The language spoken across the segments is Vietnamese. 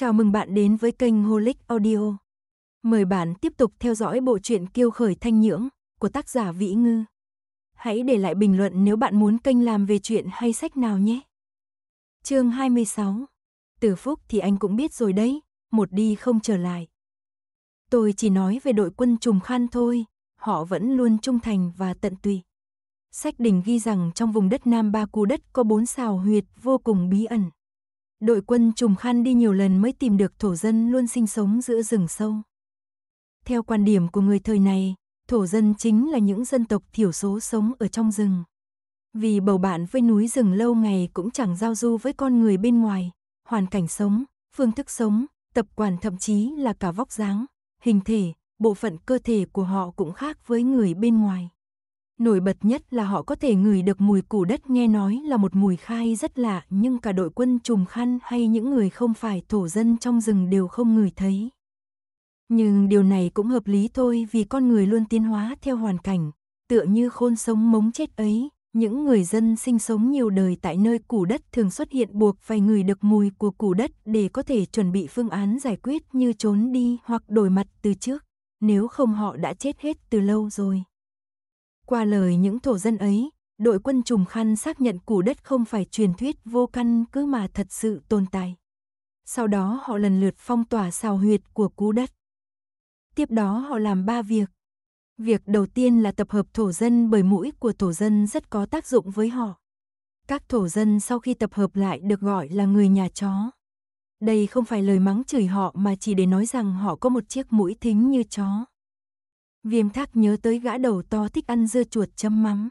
Chào mừng bạn đến với kênh Holic Audio. Mời bạn tiếp tục theo dõi bộ truyện Kiêu khởi thanh nhưỡng của tác giả Vĩ Ngư. Hãy để lại bình luận nếu bạn muốn kênh làm về chuyện hay sách nào nhé. Chương 26. Từ Phúc thì anh cũng biết rồi đấy, một đi không trở lại. Tôi chỉ nói về đội quân Trùng khan thôi, họ vẫn luôn trung thành và tận tụy. Sách đỉnh ghi rằng trong vùng đất Nam Ba Cù đất có bốn xào huyệt vô cùng bí ẩn đội quân trùng khăn đi nhiều lần mới tìm được thổ dân luôn sinh sống giữa rừng sâu. Theo quan điểm của người thời này, thổ dân chính là những dân tộc thiểu số sống ở trong rừng. Vì bầu bạn với núi rừng lâu ngày cũng chẳng giao du với con người bên ngoài, hoàn cảnh sống, phương thức sống, tập quản thậm chí là cả vóc dáng, hình thể, bộ phận cơ thể của họ cũng khác với người bên ngoài. Nổi bật nhất là họ có thể ngửi được mùi củ đất nghe nói là một mùi khai rất lạ nhưng cả đội quân trùm khăn hay những người không phải thổ dân trong rừng đều không ngửi thấy. Nhưng điều này cũng hợp lý thôi vì con người luôn tiến hóa theo hoàn cảnh, tựa như khôn sống mống chết ấy. Những người dân sinh sống nhiều đời tại nơi củ đất thường xuất hiện buộc phải ngửi được mùi của củ đất để có thể chuẩn bị phương án giải quyết như trốn đi hoặc đổi mặt từ trước, nếu không họ đã chết hết từ lâu rồi. Qua lời những thổ dân ấy, đội quân trùm khăn xác nhận củ đất không phải truyền thuyết vô căn cứ mà thật sự tồn tại. Sau đó họ lần lượt phong tỏa xào huyệt của cú đất. Tiếp đó họ làm ba việc. Việc đầu tiên là tập hợp thổ dân bởi mũi của thổ dân rất có tác dụng với họ. Các thổ dân sau khi tập hợp lại được gọi là người nhà chó. Đây không phải lời mắng chửi họ mà chỉ để nói rằng họ có một chiếc mũi thính như chó. Viêm thác nhớ tới gã đầu to thích ăn dưa chuột chấm mắm.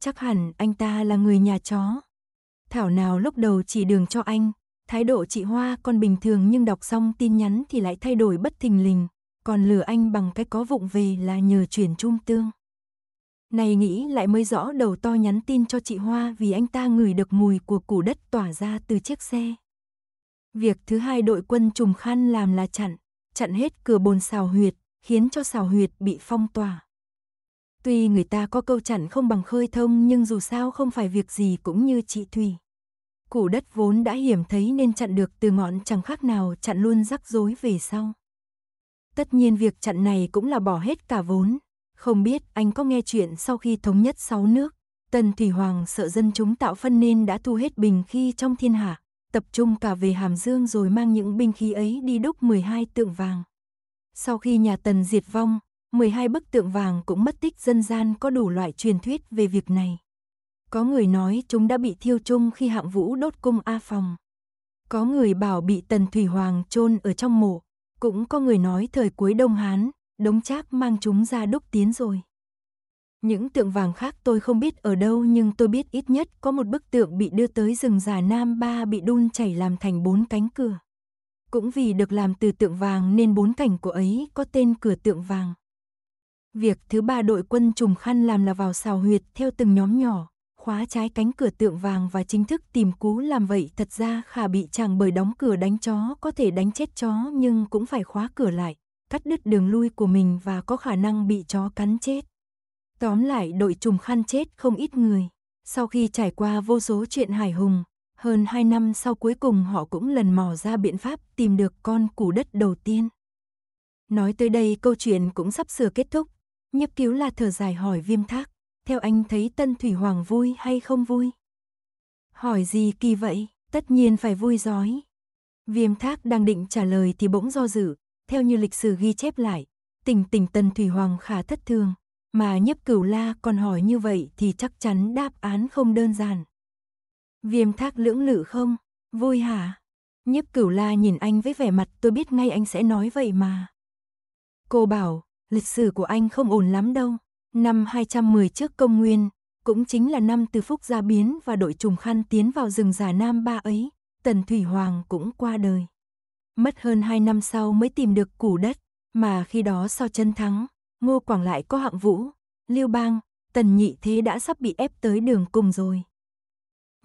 Chắc hẳn anh ta là người nhà chó. Thảo nào lúc đầu chỉ đường cho anh, thái độ chị Hoa còn bình thường nhưng đọc xong tin nhắn thì lại thay đổi bất thình lình, còn lừa anh bằng cái có vụng về là nhờ chuyển trung tương. Này nghĩ lại mới rõ đầu to nhắn tin cho chị Hoa vì anh ta ngửi được mùi của củ đất tỏa ra từ chiếc xe. Việc thứ hai đội quân trùng khăn làm là chặn, chặn hết cửa bồn xào huyệt, khiến cho xào huyệt bị phong tỏa. Tuy người ta có câu chặn không bằng khơi thông nhưng dù sao không phải việc gì cũng như chị Thủy. Củ đất vốn đã hiểm thấy nên chặn được từ ngọn chẳng khác nào chặn luôn rắc rối về sau. Tất nhiên việc chặn này cũng là bỏ hết cả vốn. Không biết anh có nghe chuyện sau khi thống nhất sáu nước, Tần Thủy Hoàng sợ dân chúng tạo phân nên đã thu hết bình khi trong thiên hạ, tập trung cả về Hàm Dương rồi mang những binh khí ấy đi đúc 12 tượng vàng. Sau khi nhà Tần diệt vong, 12 bức tượng vàng cũng mất tích dân gian có đủ loại truyền thuyết về việc này. Có người nói chúng đã bị thiêu chung khi hạng vũ đốt cung A Phòng. Có người bảo bị Tần Thủy Hoàng chôn ở trong mộ. Cũng có người nói thời cuối Đông Hán, đống trác mang chúng ra đúc tiến rồi. Những tượng vàng khác tôi không biết ở đâu nhưng tôi biết ít nhất có một bức tượng bị đưa tới rừng già Nam Ba bị đun chảy làm thành bốn cánh cửa. Cũng vì được làm từ tượng vàng nên bốn cảnh của ấy có tên cửa tượng vàng. Việc thứ ba đội quân trùng khăn làm là vào xào huyệt theo từng nhóm nhỏ, khóa trái cánh cửa tượng vàng và chính thức tìm cú làm vậy thật ra khả bị chàng bởi đóng cửa đánh chó có thể đánh chết chó nhưng cũng phải khóa cửa lại, cắt đứt đường lui của mình và có khả năng bị chó cắn chết. Tóm lại đội trùng khăn chết không ít người. Sau khi trải qua vô số chuyện hải hùng, hơn hai năm sau cuối cùng họ cũng lần mò ra biện pháp tìm được con củ đất đầu tiên. Nói tới đây câu chuyện cũng sắp sửa kết thúc, nhấp cứu là thở dài hỏi viêm thác, theo anh thấy Tân Thủy Hoàng vui hay không vui? Hỏi gì kỳ vậy, tất nhiên phải vui giói. Viêm thác đang định trả lời thì bỗng do dự, theo như lịch sử ghi chép lại, tình tình Tân Thủy Hoàng khá thất thường, mà nhấp cửu la còn hỏi như vậy thì chắc chắn đáp án không đơn giản. Viêm thác lưỡng lự không? Vui hả? Nhiếp cửu la nhìn anh với vẻ mặt tôi biết ngay anh sẽ nói vậy mà. Cô bảo, lịch sử của anh không ổn lắm đâu. Năm 210 trước công nguyên, cũng chính là năm từ phúc gia biến và đội trùng khăn tiến vào rừng già Nam Ba ấy, Tần Thủy Hoàng cũng qua đời. Mất hơn hai năm sau mới tìm được củ đất, mà khi đó sau chân thắng, Ngô Quảng lại có hạng vũ, Lưu Bang, Tần Nhị Thế đã sắp bị ép tới đường cùng rồi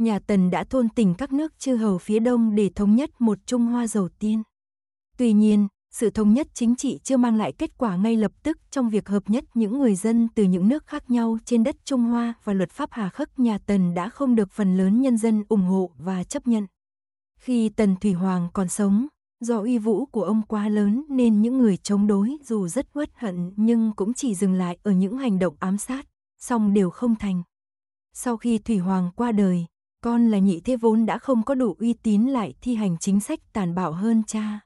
nhà Tần đã thôn tỉnh các nước chư hầu phía đông để thống nhất một Trung Hoa giàu tiên. Tuy nhiên, sự thống nhất chính trị chưa mang lại kết quả ngay lập tức trong việc hợp nhất những người dân từ những nước khác nhau trên đất Trung Hoa và luật pháp Hà Khắc nhà Tần đã không được phần lớn nhân dân ủng hộ và chấp nhận. Khi Tần Thủy Hoàng còn sống, do uy vũ của ông quá lớn nên những người chống đối dù rất uất hận nhưng cũng chỉ dừng lại ở những hành động ám sát, song đều không thành. Sau khi Thủy Hoàng qua đời, con là nhị thế vốn đã không có đủ uy tín lại thi hành chính sách tàn bạo hơn cha.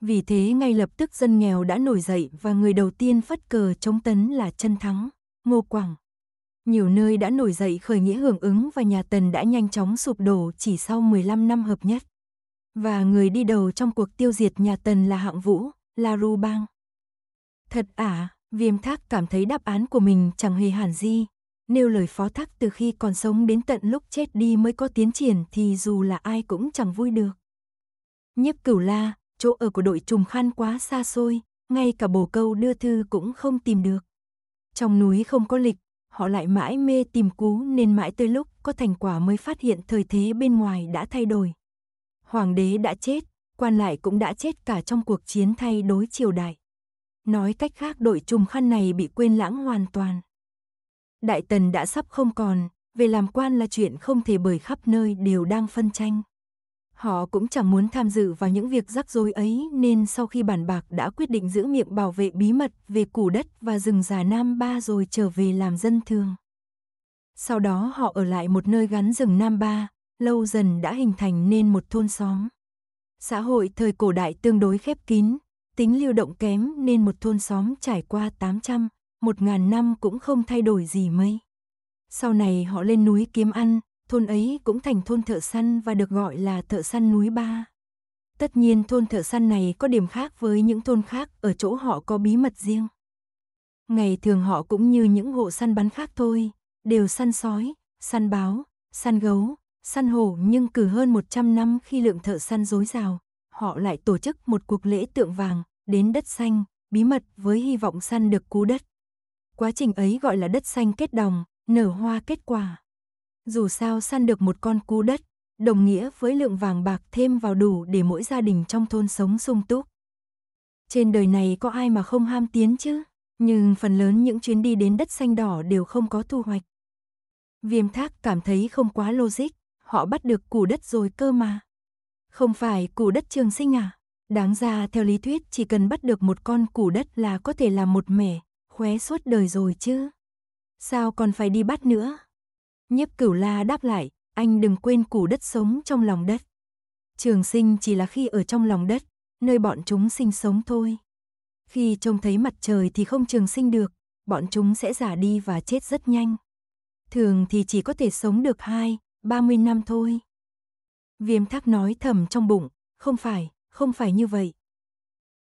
Vì thế ngay lập tức dân nghèo đã nổi dậy và người đầu tiên phất cờ chống tấn là Trân thắng, Ngô Quảng. Nhiều nơi đã nổi dậy khởi nghĩa hưởng ứng và nhà Tần đã nhanh chóng sụp đổ chỉ sau 15 năm hợp nhất. Và người đi đầu trong cuộc tiêu diệt nhà Tần là Hạng Vũ, là Ru Bang. Thật à, Viêm Thác cảm thấy đáp án của mình chẳng hề hẳn gì, nêu lời phó thác từ khi còn sống đến tận lúc chết đi mới có tiến triển thì dù là ai cũng chẳng vui được. Nhiếp cửu la, chỗ ở của đội trùng khan quá xa xôi, ngay cả bồ câu đưa thư cũng không tìm được. Trong núi không có lịch, họ lại mãi mê tìm cú nên mãi tới lúc có thành quả mới phát hiện thời thế bên ngoài đã thay đổi. Hoàng đế đã chết, quan lại cũng đã chết cả trong cuộc chiến thay đối triều đại. Nói cách khác đội trùng khăn này bị quên lãng hoàn toàn. Đại tần đã sắp không còn, về làm quan là chuyện không thể bởi khắp nơi đều đang phân tranh. Họ cũng chẳng muốn tham dự vào những việc rắc rối ấy nên sau khi bàn bạc đã quyết định giữ miệng bảo vệ bí mật về củ đất và rừng già Nam Ba rồi trở về làm dân thường. Sau đó họ ở lại một nơi gắn rừng Nam Ba, lâu dần đã hình thành nên một thôn xóm. Xã hội thời cổ đại tương đối khép kín, tính lưu động kém nên một thôn xóm trải qua 800, một ngàn năm cũng không thay đổi gì mấy. Sau này họ lên núi kiếm ăn, thôn ấy cũng thành thôn thợ săn và được gọi là thợ săn núi ba. Tất nhiên thôn thợ săn này có điểm khác với những thôn khác ở chỗ họ có bí mật riêng. Ngày thường họ cũng như những hộ săn bắn khác thôi, đều săn sói, săn báo, săn gấu, săn hổ nhưng cử hơn 100 năm khi lượng thợ săn dối rào, họ lại tổ chức một cuộc lễ tượng vàng, đến đất xanh, bí mật với hy vọng săn được cú đất. Quá trình ấy gọi là đất xanh kết đồng, nở hoa kết quả. Dù sao săn được một con cú đất, đồng nghĩa với lượng vàng bạc thêm vào đủ để mỗi gia đình trong thôn sống sung túc. Trên đời này có ai mà không ham tiến chứ, nhưng phần lớn những chuyến đi đến đất xanh đỏ đều không có thu hoạch. Viêm thác cảm thấy không quá logic, họ bắt được củ đất rồi cơ mà. Không phải củ đất trường sinh à? Đáng ra theo lý thuyết chỉ cần bắt được một con củ đất là có thể làm một mẻ, khóe suốt đời rồi chứ. Sao còn phải đi bắt nữa? Nhiếp cửu la đáp lại, anh đừng quên củ đất sống trong lòng đất. Trường sinh chỉ là khi ở trong lòng đất, nơi bọn chúng sinh sống thôi. Khi trông thấy mặt trời thì không trường sinh được, bọn chúng sẽ già đi và chết rất nhanh. Thường thì chỉ có thể sống được 2, 30 năm thôi. Viêm thác nói thầm trong bụng, không phải, không phải như vậy.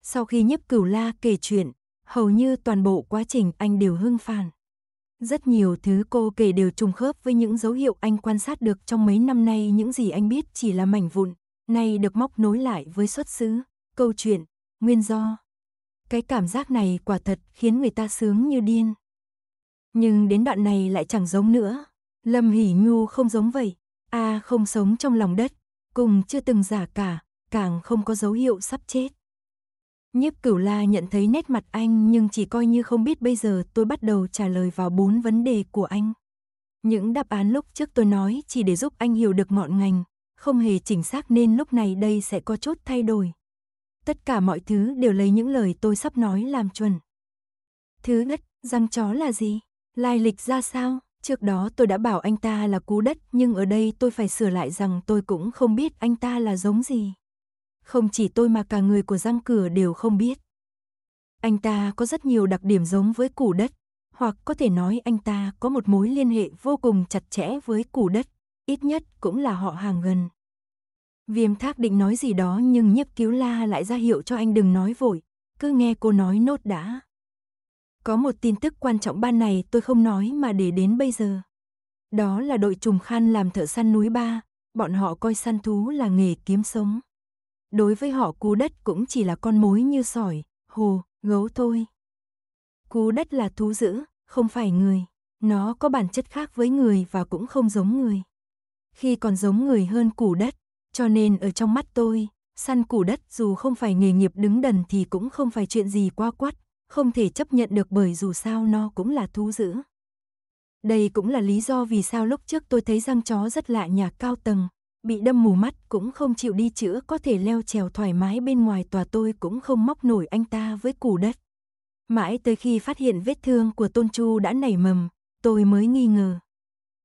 Sau khi nhiếp cửu la kể chuyện, hầu như toàn bộ quá trình anh đều hưng phàn. Rất nhiều thứ cô kể đều trùng khớp với những dấu hiệu anh quan sát được trong mấy năm nay những gì anh biết chỉ là mảnh vụn, nay được móc nối lại với xuất xứ, câu chuyện, nguyên do. Cái cảm giác này quả thật khiến người ta sướng như điên. Nhưng đến đoạn này lại chẳng giống nữa. Lâm Hỷ Nhu không giống vậy. A à, không sống trong lòng đất, cùng chưa từng giả cả, càng không có dấu hiệu sắp chết. Nhiếp cửu la nhận thấy nét mặt anh nhưng chỉ coi như không biết bây giờ tôi bắt đầu trả lời vào bốn vấn đề của anh. Những đáp án lúc trước tôi nói chỉ để giúp anh hiểu được ngọn ngành, không hề chính xác nên lúc này đây sẽ có chút thay đổi. Tất cả mọi thứ đều lấy những lời tôi sắp nói làm chuẩn. Thứ nhất, răng chó là gì? Lai lịch ra sao? Trước đó tôi đã bảo anh ta là cú đất nhưng ở đây tôi phải sửa lại rằng tôi cũng không biết anh ta là giống gì. Không chỉ tôi mà cả người của răng cửa đều không biết. Anh ta có rất nhiều đặc điểm giống với củ đất, hoặc có thể nói anh ta có một mối liên hệ vô cùng chặt chẽ với củ đất, ít nhất cũng là họ hàng gần. Viêm thác định nói gì đó nhưng nhiếp cứu la lại ra hiệu cho anh đừng nói vội, cứ nghe cô nói nốt đã. Có một tin tức quan trọng ban này tôi không nói mà để đến bây giờ. Đó là đội trùng khan làm thợ săn núi ba, bọn họ coi săn thú là nghề kiếm sống đối với họ cú đất cũng chỉ là con mối như sỏi, hồ, gấu thôi. Cú đất là thú dữ, không phải người. Nó có bản chất khác với người và cũng không giống người. Khi còn giống người hơn củ đất, cho nên ở trong mắt tôi, săn củ đất dù không phải nghề nghiệp đứng đần thì cũng không phải chuyện gì qua quắt, không thể chấp nhận được bởi dù sao nó cũng là thú dữ. Đây cũng là lý do vì sao lúc trước tôi thấy răng chó rất lạ nhà cao tầng, bị đâm mù mắt cũng không chịu đi chữa có thể leo trèo thoải mái bên ngoài tòa tôi cũng không móc nổi anh ta với củ đất. Mãi tới khi phát hiện vết thương của Tôn Chu đã nảy mầm, tôi mới nghi ngờ.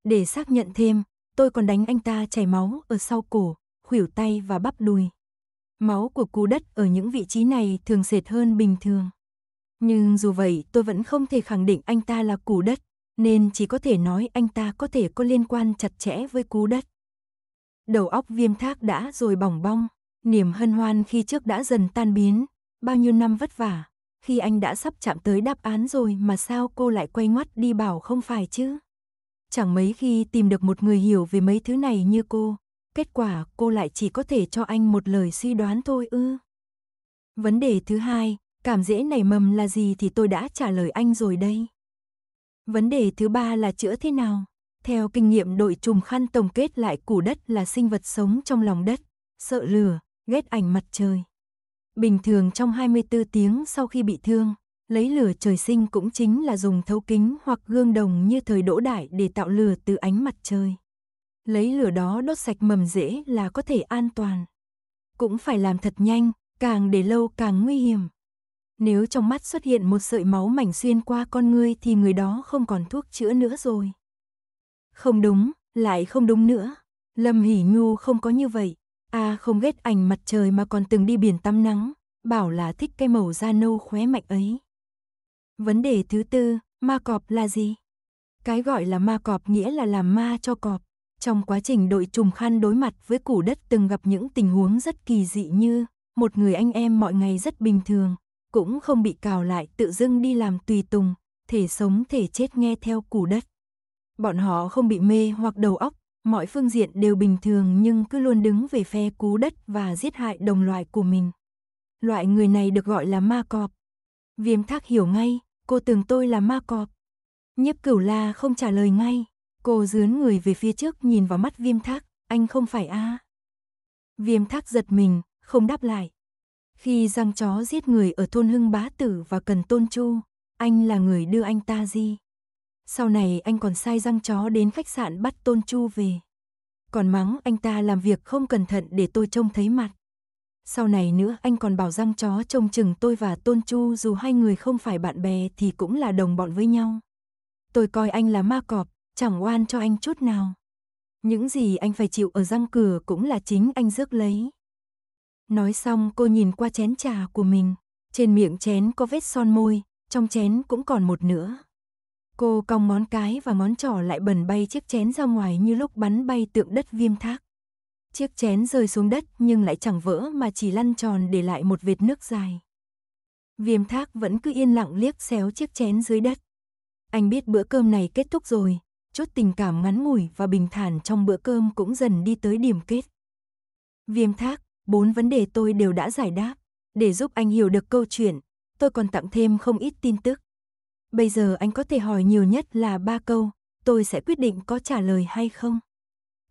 Để xác nhận thêm, tôi còn đánh anh ta chảy máu ở sau cổ, khuỷu tay và bắp đùi. Máu của cú đất ở những vị trí này thường sệt hơn bình thường. Nhưng dù vậy tôi vẫn không thể khẳng định anh ta là cú đất, nên chỉ có thể nói anh ta có thể có liên quan chặt chẽ với cú đất đầu óc viêm thác đã rồi bỏng bong, niềm hân hoan khi trước đã dần tan biến, bao nhiêu năm vất vả, khi anh đã sắp chạm tới đáp án rồi mà sao cô lại quay ngoắt đi bảo không phải chứ. Chẳng mấy khi tìm được một người hiểu về mấy thứ này như cô, kết quả cô lại chỉ có thể cho anh một lời suy đoán thôi ư. Vấn đề thứ hai, cảm dễ nảy mầm là gì thì tôi đã trả lời anh rồi đây. Vấn đề thứ ba là chữa thế nào? Theo kinh nghiệm đội trùm khăn tổng kết lại củ đất là sinh vật sống trong lòng đất, sợ lửa, ghét ảnh mặt trời. Bình thường trong 24 tiếng sau khi bị thương, lấy lửa trời sinh cũng chính là dùng thấu kính hoặc gương đồng như thời đỗ đại để tạo lửa từ ánh mặt trời. Lấy lửa đó đốt sạch mầm dễ là có thể an toàn. Cũng phải làm thật nhanh, càng để lâu càng nguy hiểm. Nếu trong mắt xuất hiện một sợi máu mảnh xuyên qua con ngươi thì người đó không còn thuốc chữa nữa rồi. Không đúng, lại không đúng nữa. Lâm Hỷ Nhu không có như vậy. A không ghét ảnh mặt trời mà còn từng đi biển tắm nắng, bảo là thích cái màu da nâu khóe mạnh ấy. Vấn đề thứ tư, ma cọp là gì? Cái gọi là ma cọp nghĩa là làm ma cho cọp. Trong quá trình đội trùng khăn đối mặt với củ đất từng gặp những tình huống rất kỳ dị như một người anh em mọi ngày rất bình thường, cũng không bị cào lại tự dưng đi làm tùy tùng, thể sống thể chết nghe theo củ đất. Bọn họ không bị mê hoặc đầu óc, mọi phương diện đều bình thường nhưng cứ luôn đứng về phe cú đất và giết hại đồng loại của mình. Loại người này được gọi là ma cọp. Viêm thác hiểu ngay, cô tưởng tôi là ma cọp. Nhiếp cửu la không trả lời ngay, cô dướn người về phía trước nhìn vào mắt viêm thác, anh không phải a Viêm thác giật mình, không đáp lại. Khi răng chó giết người ở thôn Hưng Bá Tử và Cần Tôn Chu, anh là người đưa anh ta di. Sau này anh còn sai răng chó đến khách sạn bắt Tôn Chu về. Còn mắng anh ta làm việc không cẩn thận để tôi trông thấy mặt. Sau này nữa anh còn bảo răng chó trông chừng tôi và Tôn Chu dù hai người không phải bạn bè thì cũng là đồng bọn với nhau. Tôi coi anh là ma cọp, chẳng oan cho anh chút nào. Những gì anh phải chịu ở răng cửa cũng là chính anh rước lấy. Nói xong cô nhìn qua chén trà của mình, trên miệng chén có vết son môi, trong chén cũng còn một nữa. Cô cong món cái và món trỏ lại bẩn bay chiếc chén ra ngoài như lúc bắn bay tượng đất viêm thác. Chiếc chén rơi xuống đất nhưng lại chẳng vỡ mà chỉ lăn tròn để lại một vệt nước dài. Viêm thác vẫn cứ yên lặng liếc xéo chiếc chén dưới đất. Anh biết bữa cơm này kết thúc rồi, chốt tình cảm ngắn ngủi và bình thản trong bữa cơm cũng dần đi tới điểm kết. Viêm thác, bốn vấn đề tôi đều đã giải đáp. Để giúp anh hiểu được câu chuyện, tôi còn tặng thêm không ít tin tức. Bây giờ anh có thể hỏi nhiều nhất là ba câu, tôi sẽ quyết định có trả lời hay không.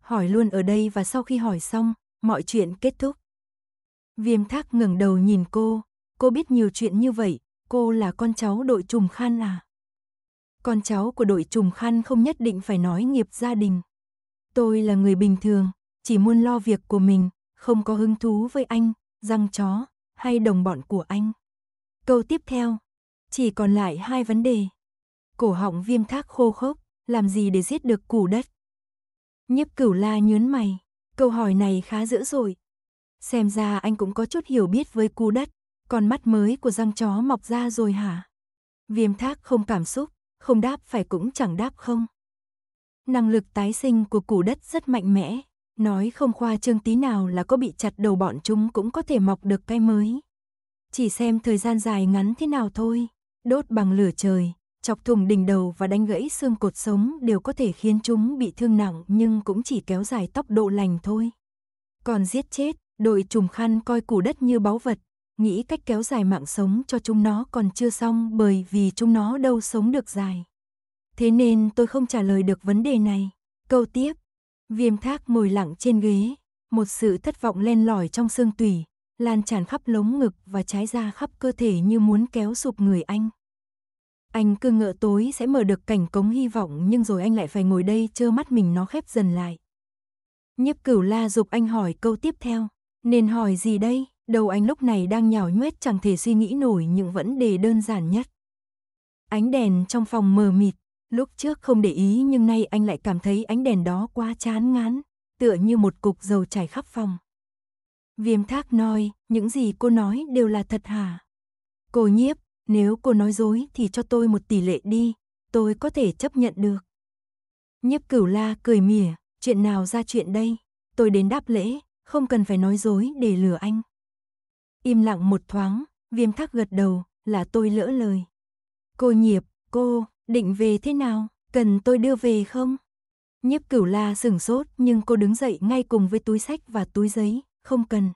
Hỏi luôn ở đây và sau khi hỏi xong, mọi chuyện kết thúc. Viêm thác ngẩng đầu nhìn cô, cô biết nhiều chuyện như vậy, cô là con cháu đội trùng khan à? Con cháu của đội trùng khan không nhất định phải nói nghiệp gia đình. Tôi là người bình thường, chỉ muốn lo việc của mình, không có hứng thú với anh, răng chó, hay đồng bọn của anh. Câu tiếp theo, chỉ còn lại hai vấn đề. Cổ họng viêm thác khô khốc, làm gì để giết được củ đất? Nhiếp cửu la nhớn mày, câu hỏi này khá dữ rồi. Xem ra anh cũng có chút hiểu biết với cú đất, còn mắt mới của răng chó mọc ra rồi hả? Viêm thác không cảm xúc, không đáp phải cũng chẳng đáp không. Năng lực tái sinh của củ đất rất mạnh mẽ, nói không khoa trương tí nào là có bị chặt đầu bọn chúng cũng có thể mọc được cái mới. Chỉ xem thời gian dài ngắn thế nào thôi đốt bằng lửa trời, chọc thủng đỉnh đầu và đánh gãy xương cột sống đều có thể khiến chúng bị thương nặng nhưng cũng chỉ kéo dài tốc độ lành thôi. Còn giết chết, đội trùm khăn coi củ đất như báu vật, nghĩ cách kéo dài mạng sống cho chúng nó còn chưa xong bởi vì chúng nó đâu sống được dài. Thế nên tôi không trả lời được vấn đề này. Câu tiếp. Viêm thác ngồi lặng trên ghế, một sự thất vọng len lỏi trong xương tủy, lan tràn khắp lống ngực và trái ra khắp cơ thể như muốn kéo sụp người anh. Anh cứ ngỡ tối sẽ mở được cảnh cống hy vọng nhưng rồi anh lại phải ngồi đây trơ mắt mình nó khép dần lại. Nhiếp cửu la dục anh hỏi câu tiếp theo. Nên hỏi gì đây? Đầu anh lúc này đang nhào nhoét chẳng thể suy nghĩ nổi những vấn đề đơn giản nhất. Ánh đèn trong phòng mờ mịt. Lúc trước không để ý nhưng nay anh lại cảm thấy ánh đèn đó quá chán ngán. Tựa như một cục dầu chảy khắp phòng. Viêm thác nói, những gì cô nói đều là thật hả? Cô nhiếp, nếu cô nói dối thì cho tôi một tỷ lệ đi, tôi có thể chấp nhận được. Nhiếp cửu la cười mỉa, chuyện nào ra chuyện đây, tôi đến đáp lễ, không cần phải nói dối để lừa anh. Im lặng một thoáng, viêm thác gật đầu, là tôi lỡ lời. Cô nhiệp, cô, định về thế nào, cần tôi đưa về không? Nhiếp cửu la sửng sốt nhưng cô đứng dậy ngay cùng với túi sách và túi giấy, không cần.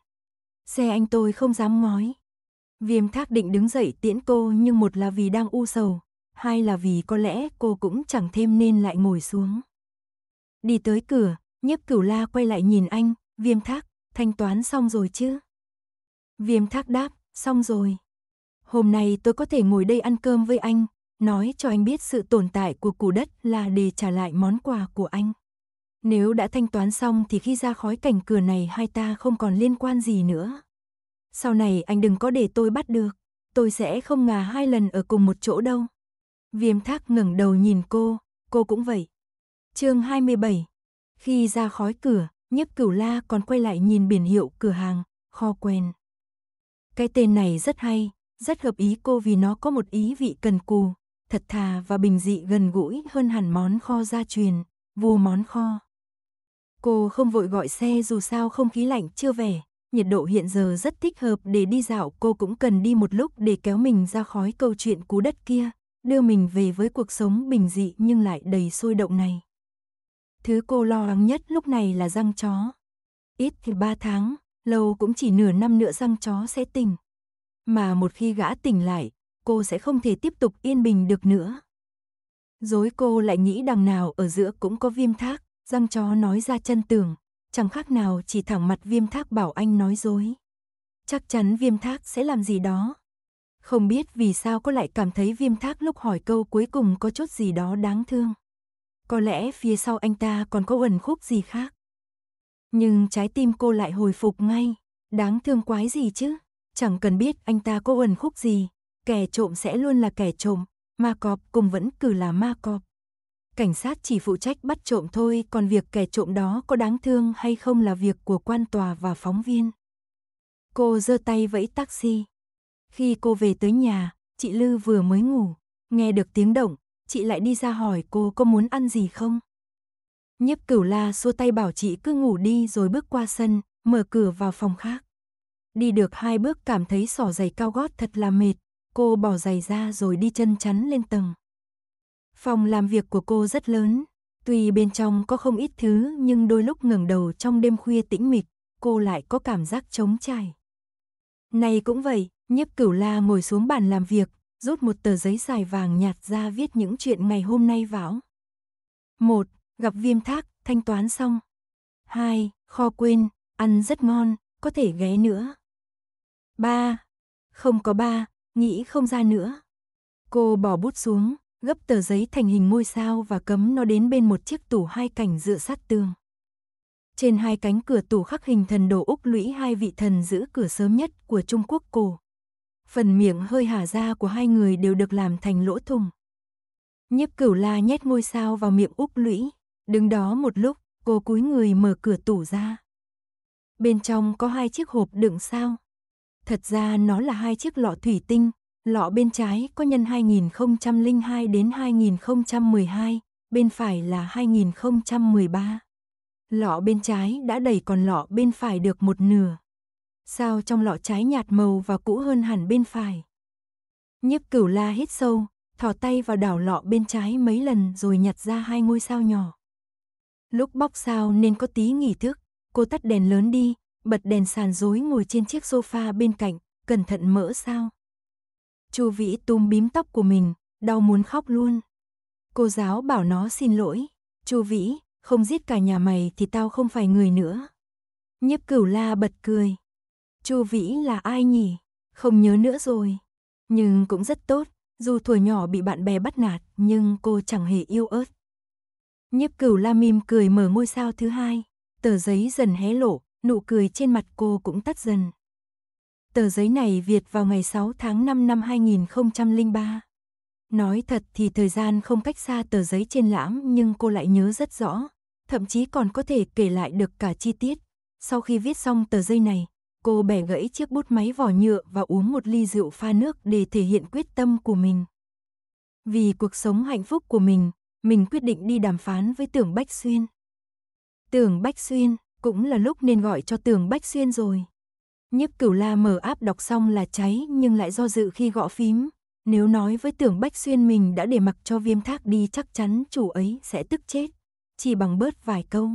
Xe anh tôi không dám ngói. Viêm thác định đứng dậy tiễn cô nhưng một là vì đang u sầu, hai là vì có lẽ cô cũng chẳng thêm nên lại ngồi xuống. Đi tới cửa, nhiếp cửu la quay lại nhìn anh, viêm thác, thanh toán xong rồi chứ? Viêm thác đáp, xong rồi. Hôm nay tôi có thể ngồi đây ăn cơm với anh, nói cho anh biết sự tồn tại của củ đất là để trả lại món quà của anh. Nếu đã thanh toán xong thì khi ra khói cảnh cửa này hai ta không còn liên quan gì nữa. Sau này anh đừng có để tôi bắt được, tôi sẽ không ngà hai lần ở cùng một chỗ đâu. Viêm thác ngẩng đầu nhìn cô, cô cũng vậy. chương 27 Khi ra khói cửa, nhấp cửu la còn quay lại nhìn biển hiệu cửa hàng, kho quen. Cái tên này rất hay, rất hợp ý cô vì nó có một ý vị cần cù, thật thà và bình dị gần gũi hơn hẳn món kho gia truyền, vua món kho. Cô không vội gọi xe dù sao không khí lạnh chưa về, nhiệt độ hiện giờ rất thích hợp để đi dạo cô cũng cần đi một lúc để kéo mình ra khói câu chuyện cú đất kia, đưa mình về với cuộc sống bình dị nhưng lại đầy sôi động này. Thứ cô lo lắng nhất lúc này là răng chó. Ít thì ba tháng, lâu cũng chỉ nửa năm nữa răng chó sẽ tỉnh. Mà một khi gã tỉnh lại, cô sẽ không thể tiếp tục yên bình được nữa. Dối cô lại nghĩ đằng nào ở giữa cũng có viêm thác, Răng chó nói ra chân tường chẳng khác nào chỉ thẳng mặt viêm thác bảo anh nói dối. Chắc chắn viêm thác sẽ làm gì đó. Không biết vì sao cô lại cảm thấy viêm thác lúc hỏi câu cuối cùng có chút gì đó đáng thương. Có lẽ phía sau anh ta còn có ẩn khúc gì khác. Nhưng trái tim cô lại hồi phục ngay. Đáng thương quái gì chứ? Chẳng cần biết anh ta có ẩn khúc gì. Kẻ trộm sẽ luôn là kẻ trộm. Ma cọp cùng vẫn cử là ma cọp cảnh sát chỉ phụ trách bắt trộm thôi, còn việc kẻ trộm đó có đáng thương hay không là việc của quan tòa và phóng viên. Cô giơ tay vẫy taxi. Khi cô về tới nhà, chị Lư vừa mới ngủ, nghe được tiếng động, chị lại đi ra hỏi cô có muốn ăn gì không. Nhiếp cửu la xua tay bảo chị cứ ngủ đi rồi bước qua sân, mở cửa vào phòng khác. Đi được hai bước cảm thấy sỏ giày cao gót thật là mệt, cô bỏ giày ra rồi đi chân chắn lên tầng. Phòng làm việc của cô rất lớn, tuy bên trong có không ít thứ nhưng đôi lúc ngẩng đầu trong đêm khuya tĩnh mịch, cô lại có cảm giác trống trải. Này cũng vậy, nhiếp cửu la ngồi xuống bàn làm việc, rút một tờ giấy dài vàng nhạt ra viết những chuyện ngày hôm nay vào. một Gặp viêm thác, thanh toán xong. 2. Kho quên, ăn rất ngon, có thể ghé nữa. 3. Không có ba, nghĩ không ra nữa. Cô bỏ bút xuống, gấp tờ giấy thành hình ngôi sao và cấm nó đến bên một chiếc tủ hai cảnh dựa sát tường. Trên hai cánh cửa tủ khắc hình thần đồ Úc lũy hai vị thần giữ cửa sớm nhất của Trung Quốc cổ. Phần miệng hơi hả ra của hai người đều được làm thành lỗ thùng. Nhiếp cửu la nhét ngôi sao vào miệng Úc lũy, đứng đó một lúc, cô cúi người mở cửa tủ ra. Bên trong có hai chiếc hộp đựng sao. Thật ra nó là hai chiếc lọ thủy tinh, Lọ bên trái có nhân 2002 đến 2012, bên phải là 2013. Lọ bên trái đã đầy còn lọ bên phải được một nửa. Sao trong lọ trái nhạt màu và cũ hơn hẳn bên phải. Nhiếp cửu la hít sâu, thò tay vào đảo lọ bên trái mấy lần rồi nhặt ra hai ngôi sao nhỏ. Lúc bóc sao nên có tí nghỉ thức, cô tắt đèn lớn đi, bật đèn sàn dối ngồi trên chiếc sofa bên cạnh, cẩn thận mỡ sao. Chu Vĩ túm bím tóc của mình, đau muốn khóc luôn. Cô giáo bảo nó xin lỗi. Chu Vĩ, không giết cả nhà mày thì tao không phải người nữa. Nhiếp cửu la bật cười. Chu Vĩ là ai nhỉ? Không nhớ nữa rồi. Nhưng cũng rất tốt, dù tuổi nhỏ bị bạn bè bắt nạt, nhưng cô chẳng hề yêu ớt. Nhiếp cửu la mỉm cười mở ngôi sao thứ hai. Tờ giấy dần hé lộ, nụ cười trên mặt cô cũng tắt dần. Tờ giấy này Việt vào ngày 6 tháng 5 năm 2003. Nói thật thì thời gian không cách xa tờ giấy trên lãm nhưng cô lại nhớ rất rõ, thậm chí còn có thể kể lại được cả chi tiết. Sau khi viết xong tờ giấy này, cô bẻ gãy chiếc bút máy vỏ nhựa và uống một ly rượu pha nước để thể hiện quyết tâm của mình. Vì cuộc sống hạnh phúc của mình, mình quyết định đi đàm phán với Tưởng Bách Xuyên. Tưởng Bách Xuyên cũng là lúc nên gọi cho Tưởng Bách Xuyên rồi. Nhức cửu la mở áp đọc xong là cháy nhưng lại do dự khi gõ phím. Nếu nói với tưởng Bách Xuyên mình đã để mặc cho viêm thác đi chắc chắn chủ ấy sẽ tức chết. Chỉ bằng bớt vài câu.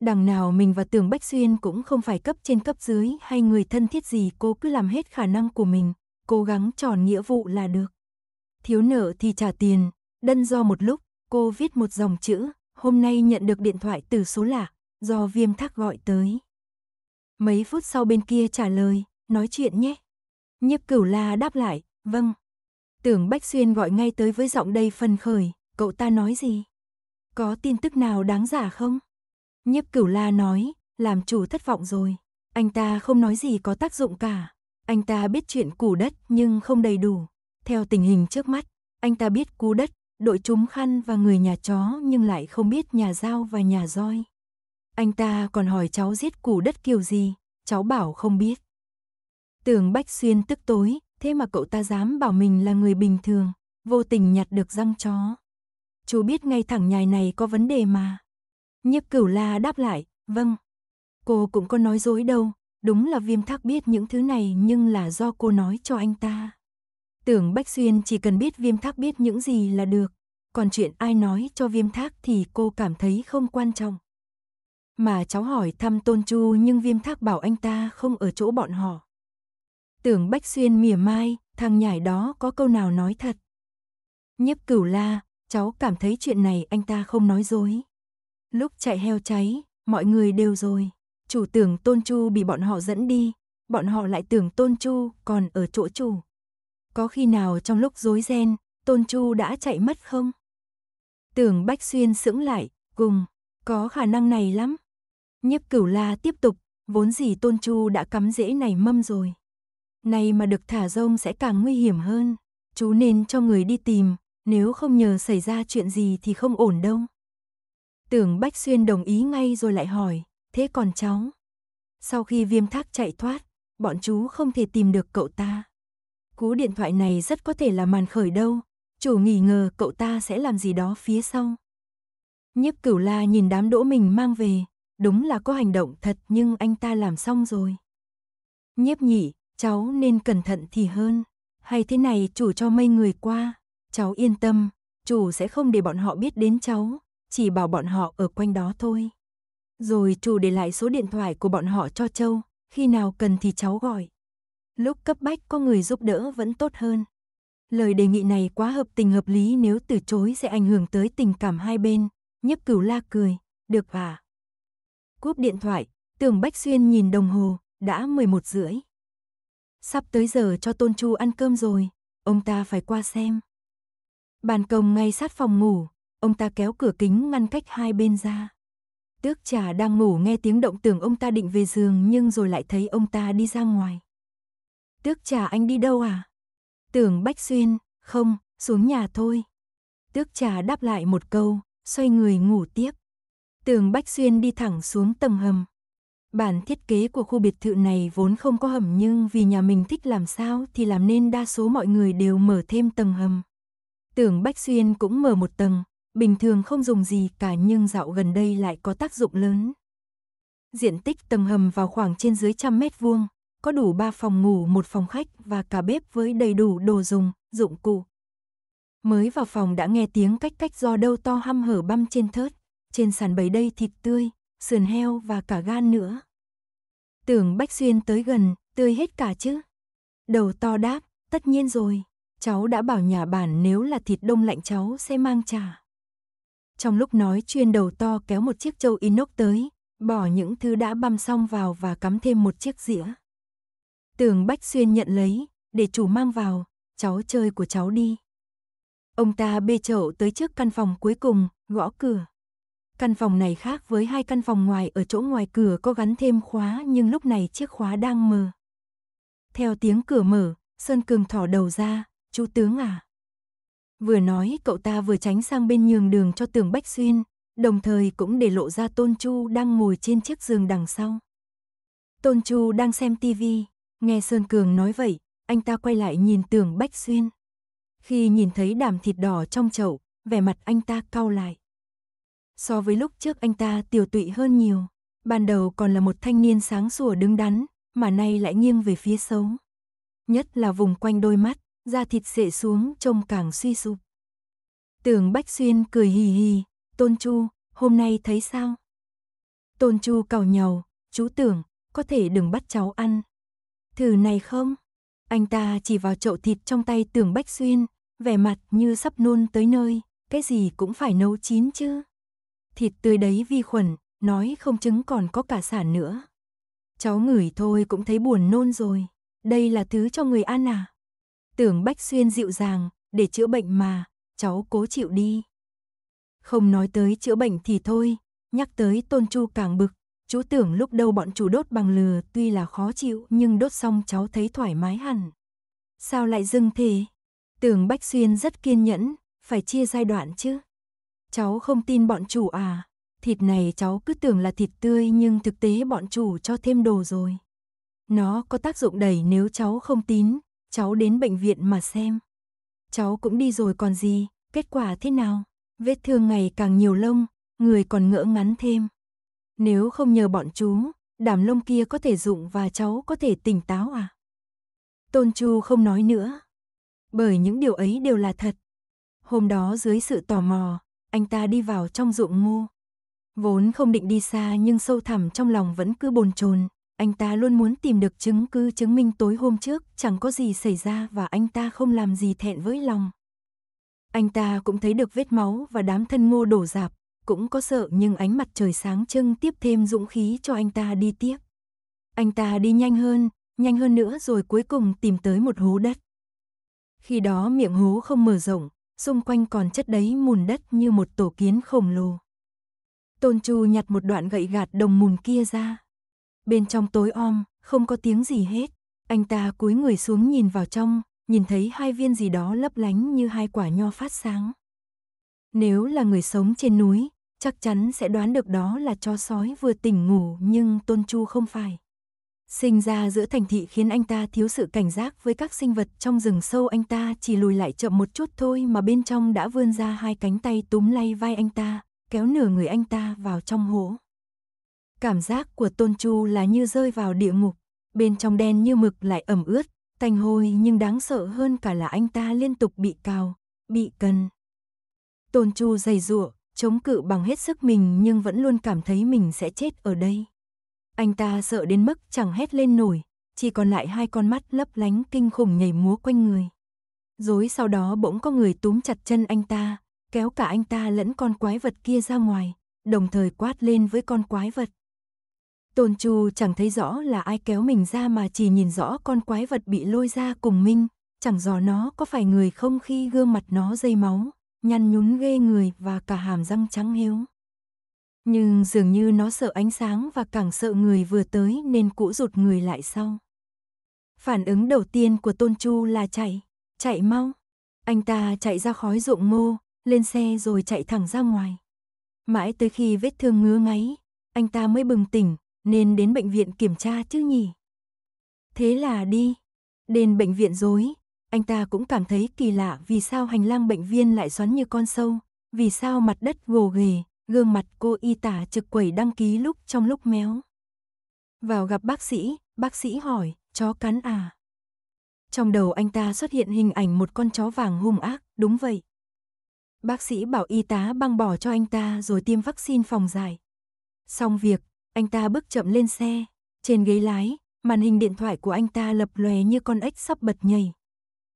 Đằng nào mình và tưởng Bách Xuyên cũng không phải cấp trên cấp dưới hay người thân thiết gì cô cứ làm hết khả năng của mình. Cố gắng tròn nghĩa vụ là được. Thiếu nợ thì trả tiền. Đân do một lúc, cô viết một dòng chữ. Hôm nay nhận được điện thoại từ số lạ, do viêm thác gọi tới. Mấy phút sau bên kia trả lời, nói chuyện nhé. Nhiếp cửu la đáp lại, vâng. Tưởng Bách Xuyên gọi ngay tới với giọng đầy phần khởi, cậu ta nói gì? Có tin tức nào đáng giả không? Nhiếp cửu la nói, làm chủ thất vọng rồi. Anh ta không nói gì có tác dụng cả. Anh ta biết chuyện củ đất nhưng không đầy đủ. Theo tình hình trước mắt, anh ta biết cú đất, đội trúng khăn và người nhà chó nhưng lại không biết nhà dao và nhà roi. Anh ta còn hỏi cháu giết củ đất kiểu gì, cháu bảo không biết. Tưởng Bách Xuyên tức tối, thế mà cậu ta dám bảo mình là người bình thường, vô tình nhặt được răng chó. Chú biết ngay thẳng nhài này có vấn đề mà. Nhiếp cửu la đáp lại, vâng. Cô cũng có nói dối đâu, đúng là viêm thác biết những thứ này nhưng là do cô nói cho anh ta. Tưởng Bách Xuyên chỉ cần biết viêm thác biết những gì là được, còn chuyện ai nói cho viêm thác thì cô cảm thấy không quan trọng. Mà cháu hỏi thăm Tôn Chu nhưng Viêm Thác bảo anh ta không ở chỗ bọn họ. Tưởng Bách Xuyên mỉa mai, thằng nhảy đó có câu nào nói thật. Nhiếp cửu la, cháu cảm thấy chuyện này anh ta không nói dối. Lúc chạy heo cháy, mọi người đều rồi. Chủ tưởng Tôn Chu bị bọn họ dẫn đi, bọn họ lại tưởng Tôn Chu còn ở chỗ chủ. Có khi nào trong lúc rối ren, Tôn Chu đã chạy mất không? Tưởng Bách Xuyên sững lại, cùng, có khả năng này lắm. Nhiếp cửu la tiếp tục, vốn gì tôn chu đã cắm rễ này mâm rồi. Này mà được thả rông sẽ càng nguy hiểm hơn. Chú nên cho người đi tìm, nếu không nhờ xảy ra chuyện gì thì không ổn đâu. Tưởng Bách Xuyên đồng ý ngay rồi lại hỏi, thế còn cháu? Sau khi viêm thác chạy thoát, bọn chú không thể tìm được cậu ta. Cú điện thoại này rất có thể là màn khởi đâu, chủ nghỉ ngờ cậu ta sẽ làm gì đó phía sau. Nhiếp cửu la nhìn đám đỗ mình mang về, đúng là có hành động thật nhưng anh ta làm xong rồi. Nhiếp nhỉ, cháu nên cẩn thận thì hơn, hay thế này chủ cho mây người qua, cháu yên tâm, chủ sẽ không để bọn họ biết đến cháu, chỉ bảo bọn họ ở quanh đó thôi. Rồi chủ để lại số điện thoại của bọn họ cho Châu, khi nào cần thì cháu gọi. Lúc cấp bách có người giúp đỡ vẫn tốt hơn. Lời đề nghị này quá hợp tình hợp lý nếu từ chối sẽ ảnh hưởng tới tình cảm hai bên. Nhấp cửu la cười, được à? cúp điện thoại, tưởng Bách Xuyên nhìn đồng hồ, đã 11 rưỡi. Sắp tới giờ cho Tôn Chu ăn cơm rồi, ông ta phải qua xem. Bàn công ngay sát phòng ngủ, ông ta kéo cửa kính ngăn cách hai bên ra. Tước trà đang ngủ nghe tiếng động tưởng ông ta định về giường nhưng rồi lại thấy ông ta đi ra ngoài. Tước trà anh đi đâu à? Tưởng Bách Xuyên, không, xuống nhà thôi. Tước trà đáp lại một câu, xoay người ngủ tiếp. Tường Bách Xuyên đi thẳng xuống tầng hầm. Bản thiết kế của khu biệt thự này vốn không có hầm nhưng vì nhà mình thích làm sao thì làm nên đa số mọi người đều mở thêm tầng hầm. Tường Bách Xuyên cũng mở một tầng, bình thường không dùng gì cả nhưng dạo gần đây lại có tác dụng lớn. Diện tích tầng hầm vào khoảng trên dưới trăm mét vuông, có đủ ba phòng ngủ, một phòng khách và cả bếp với đầy đủ đồ dùng, dụng cụ. Mới vào phòng đã nghe tiếng cách cách do đâu to hăm hở băm trên thớt trên sàn bày đây thịt tươi, sườn heo và cả gan nữa. Tưởng Bách Xuyên tới gần, tươi hết cả chứ. Đầu to đáp, tất nhiên rồi, cháu đã bảo nhà bản nếu là thịt đông lạnh cháu sẽ mang trả. Trong lúc nói chuyên đầu to kéo một chiếc châu inox tới, bỏ những thứ đã băm xong vào và cắm thêm một chiếc dĩa. Tưởng Bách Xuyên nhận lấy, để chủ mang vào, cháu chơi của cháu đi. Ông ta bê chậu tới trước căn phòng cuối cùng, gõ cửa. Căn phòng này khác với hai căn phòng ngoài ở chỗ ngoài cửa có gắn thêm khóa nhưng lúc này chiếc khóa đang mờ. Theo tiếng cửa mở, Sơn Cường thỏ đầu ra, chú tướng à. Vừa nói cậu ta vừa tránh sang bên nhường đường cho tường Bách Xuyên, đồng thời cũng để lộ ra Tôn Chu đang ngồi trên chiếc giường đằng sau. Tôn Chu đang xem tivi, nghe Sơn Cường nói vậy, anh ta quay lại nhìn tường Bách Xuyên. Khi nhìn thấy đàm thịt đỏ trong chậu, vẻ mặt anh ta cau lại. So với lúc trước anh ta tiểu tụy hơn nhiều, ban đầu còn là một thanh niên sáng sủa đứng đắn, mà nay lại nghiêng về phía xấu. Nhất là vùng quanh đôi mắt, da thịt sệ xuống trông càng suy sụp. Tưởng Bách Xuyên cười hì hì, Tôn Chu, hôm nay thấy sao? Tôn Chu cào nhầu chú tưởng, có thể đừng bắt cháu ăn. Thử này không? Anh ta chỉ vào chậu thịt trong tay tưởng Bách Xuyên, vẻ mặt như sắp nôn tới nơi, cái gì cũng phải nấu chín chứ thịt tươi đấy vi khuẩn, nói không chứng còn có cả sản nữa. Cháu ngửi thôi cũng thấy buồn nôn rồi, đây là thứ cho người ăn à? Tưởng Bách Xuyên dịu dàng, để chữa bệnh mà, cháu cố chịu đi. Không nói tới chữa bệnh thì thôi, nhắc tới Tôn Chu càng bực, chú tưởng lúc đầu bọn chủ đốt bằng lừa tuy là khó chịu nhưng đốt xong cháu thấy thoải mái hẳn. Sao lại dưng thế? Tưởng Bách Xuyên rất kiên nhẫn, phải chia giai đoạn chứ. Cháu không tin bọn chủ à? Thịt này cháu cứ tưởng là thịt tươi nhưng thực tế bọn chủ cho thêm đồ rồi. Nó có tác dụng đẩy nếu cháu không tín, cháu đến bệnh viện mà xem. Cháu cũng đi rồi còn gì, kết quả thế nào? Vết thương ngày càng nhiều lông, người còn ngỡ ngắn thêm. Nếu không nhờ bọn chú, đàm lông kia có thể dụng và cháu có thể tỉnh táo à? Tôn Chu không nói nữa. Bởi những điều ấy đều là thật. Hôm đó dưới sự tò mò, anh ta đi vào trong ruộng ngô. Vốn không định đi xa nhưng sâu thẳm trong lòng vẫn cứ bồn chồn, anh ta luôn muốn tìm được chứng cứ chứng minh tối hôm trước chẳng có gì xảy ra và anh ta không làm gì thẹn với lòng. Anh ta cũng thấy được vết máu và đám thân ngô đổ dạp cũng có sợ nhưng ánh mặt trời sáng trưng tiếp thêm dũng khí cho anh ta đi tiếp. Anh ta đi nhanh hơn, nhanh hơn nữa rồi cuối cùng tìm tới một hố đất. Khi đó miệng hố không mở rộng, xung quanh còn chất đấy mùn đất như một tổ kiến khổng lồ. Tôn Chu nhặt một đoạn gậy gạt đồng mùn kia ra. Bên trong tối om, không có tiếng gì hết. Anh ta cúi người xuống nhìn vào trong, nhìn thấy hai viên gì đó lấp lánh như hai quả nho phát sáng. Nếu là người sống trên núi, chắc chắn sẽ đoán được đó là cho sói vừa tỉnh ngủ nhưng Tôn Chu không phải. Sinh ra giữa thành thị khiến anh ta thiếu sự cảnh giác với các sinh vật trong rừng sâu anh ta chỉ lùi lại chậm một chút thôi mà bên trong đã vươn ra hai cánh tay túm lay vai anh ta, kéo nửa người anh ta vào trong hố. Cảm giác của Tôn Chu là như rơi vào địa ngục, bên trong đen như mực lại ẩm ướt, tanh hôi nhưng đáng sợ hơn cả là anh ta liên tục bị cào, bị cần. Tôn Chu dày dụa, chống cự bằng hết sức mình nhưng vẫn luôn cảm thấy mình sẽ chết ở đây. Anh ta sợ đến mức chẳng hét lên nổi, chỉ còn lại hai con mắt lấp lánh kinh khủng nhảy múa quanh người. Rồi sau đó bỗng có người túm chặt chân anh ta, kéo cả anh ta lẫn con quái vật kia ra ngoài, đồng thời quát lên với con quái vật. Tôn Chu chẳng thấy rõ là ai kéo mình ra mà chỉ nhìn rõ con quái vật bị lôi ra cùng Minh, chẳng rõ nó có phải người không khi gương mặt nó dây máu, nhăn nhún ghê người và cả hàm răng trắng hiếu. Nhưng dường như nó sợ ánh sáng và càng sợ người vừa tới nên cũ rụt người lại sau. Phản ứng đầu tiên của Tôn Chu là chạy, chạy mau. Anh ta chạy ra khói ruộng mô lên xe rồi chạy thẳng ra ngoài. Mãi tới khi vết thương ngứa ngáy, anh ta mới bừng tỉnh, nên đến bệnh viện kiểm tra chứ nhỉ. Thế là đi. Đến bệnh viện rồi, anh ta cũng cảm thấy kỳ lạ vì sao hành lang bệnh viên lại xoắn như con sâu, vì sao mặt đất gồ ghề, Gương mặt cô y tả trực quẩy đăng ký lúc trong lúc méo. Vào gặp bác sĩ, bác sĩ hỏi, chó cắn à? Trong đầu anh ta xuất hiện hình ảnh một con chó vàng hung ác, đúng vậy. Bác sĩ bảo y tá băng bỏ cho anh ta rồi tiêm vaccine phòng dài. Xong việc, anh ta bước chậm lên xe. Trên ghế lái, màn hình điện thoại của anh ta lập lòe như con ếch sắp bật nhảy.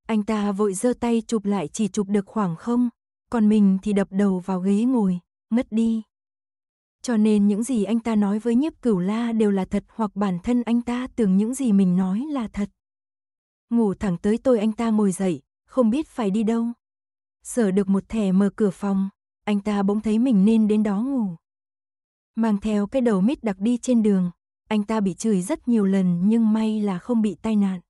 Anh ta vội giơ tay chụp lại chỉ chụp được khoảng không, còn mình thì đập đầu vào ghế ngồi mất đi. Cho nên những gì anh ta nói với nhiếp cửu la đều là thật hoặc bản thân anh ta tưởng những gì mình nói là thật. Ngủ thẳng tới tôi anh ta ngồi dậy, không biết phải đi đâu. Sở được một thẻ mở cửa phòng, anh ta bỗng thấy mình nên đến đó ngủ. Mang theo cái đầu mít đặc đi trên đường, anh ta bị chửi rất nhiều lần nhưng may là không bị tai nạn.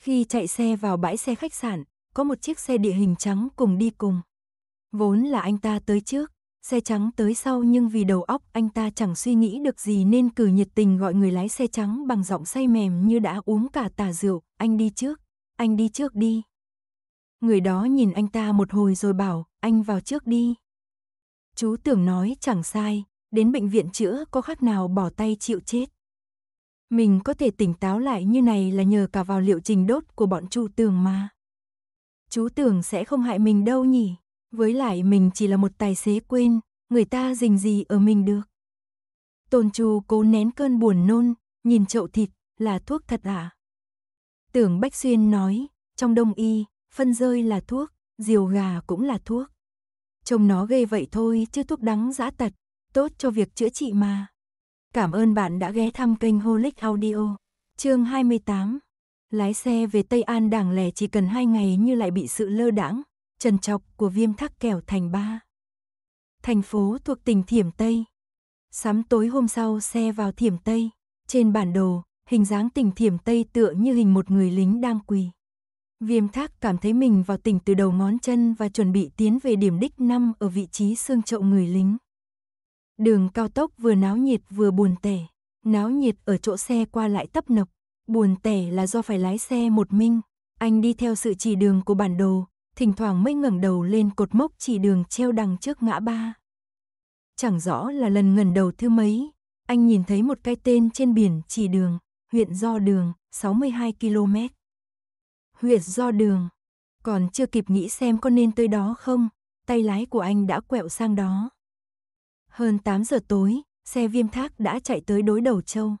Khi chạy xe vào bãi xe khách sạn, có một chiếc xe địa hình trắng cùng đi cùng. Vốn là anh ta tới trước, xe trắng tới sau nhưng vì đầu óc anh ta chẳng suy nghĩ được gì nên cử nhiệt tình gọi người lái xe trắng bằng giọng say mềm như đã uống cả tà rượu, anh đi trước, anh đi trước đi. Người đó nhìn anh ta một hồi rồi bảo, anh vào trước đi. Chú tưởng nói chẳng sai, đến bệnh viện chữa có khác nào bỏ tay chịu chết. Mình có thể tỉnh táo lại như này là nhờ cả vào liệu trình đốt của bọn chu tưởng mà. Chú tưởng sẽ không hại mình đâu nhỉ? Với lại mình chỉ là một tài xế quên, người ta dình gì ở mình được. Tôn Chu cố nén cơn buồn nôn, nhìn chậu thịt, là thuốc thật à? Tưởng Bách Xuyên nói, trong đông y, phân rơi là thuốc, diều gà cũng là thuốc. Trông nó ghê vậy thôi chứ thuốc đắng giã tật, tốt cho việc chữa trị mà. Cảm ơn bạn đã ghé thăm kênh Holic Audio. Chương 28. Lái xe về Tây An đảng lẻ chỉ cần 2 ngày như lại bị sự lơ đãng, trần trọc của viêm thác kẻo thành ba. Thành phố thuộc tỉnh Thiểm Tây. Sắm tối hôm sau xe vào Thiểm Tây, trên bản đồ, hình dáng tỉnh Thiểm Tây tựa như hình một người lính đang quỳ. Viêm thác cảm thấy mình vào tỉnh từ đầu ngón chân và chuẩn bị tiến về điểm đích năm ở vị trí xương chậu người lính. Đường cao tốc vừa náo nhiệt vừa buồn tẻ, náo nhiệt ở chỗ xe qua lại tấp nập, buồn tẻ là do phải lái xe một mình. Anh đi theo sự chỉ đường của bản đồ, thỉnh thoảng mới ngẩng đầu lên cột mốc chỉ đường treo đằng trước ngã ba. Chẳng rõ là lần ngần đầu thứ mấy, anh nhìn thấy một cái tên trên biển chỉ đường, huyện Do Đường, 62 km. Huyện Do Đường, còn chưa kịp nghĩ xem có nên tới đó không, tay lái của anh đã quẹo sang đó. Hơn 8 giờ tối, xe viêm thác đã chạy tới đối đầu châu.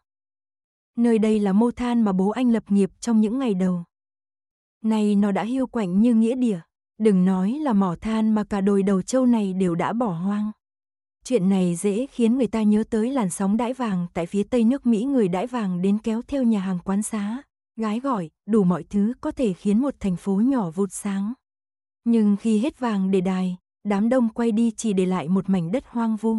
Nơi đây là mô than mà bố anh lập nghiệp trong những ngày đầu. Này nó đã hiu quạnh như nghĩa địa. Đừng nói là mỏ than mà cả đồi đầu châu này đều đã bỏ hoang. Chuyện này dễ khiến người ta nhớ tới làn sóng đãi vàng tại phía tây nước Mỹ người đãi vàng đến kéo theo nhà hàng quán xá, gái gọi, đủ mọi thứ có thể khiến một thành phố nhỏ vụt sáng. Nhưng khi hết vàng để đài, đám đông quay đi chỉ để lại một mảnh đất hoang vu.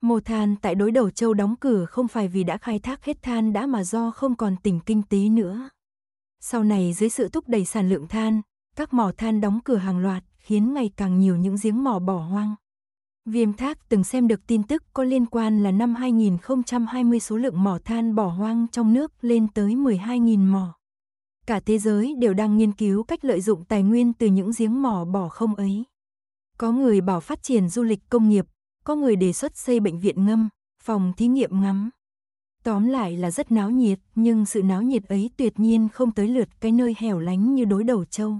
Mồ than tại đối đầu châu đóng cửa không phải vì đã khai thác hết than đã mà do không còn tỉnh kinh tế nữa. Sau này dưới sự thúc đẩy sản lượng than, các mỏ than đóng cửa hàng loạt, khiến ngày càng nhiều những giếng mỏ bỏ hoang. Viêm Thác từng xem được tin tức có liên quan là năm 2020 số lượng mỏ than bỏ hoang trong nước lên tới 12.000 mỏ. Cả thế giới đều đang nghiên cứu cách lợi dụng tài nguyên từ những giếng mỏ bỏ không ấy. Có người bảo phát triển du lịch công nghiệp, có người đề xuất xây bệnh viện ngâm, phòng thí nghiệm ngắm. Tóm lại là rất náo nhiệt, nhưng sự náo nhiệt ấy tuyệt nhiên không tới lượt cái nơi hẻo lánh như đối đầu châu.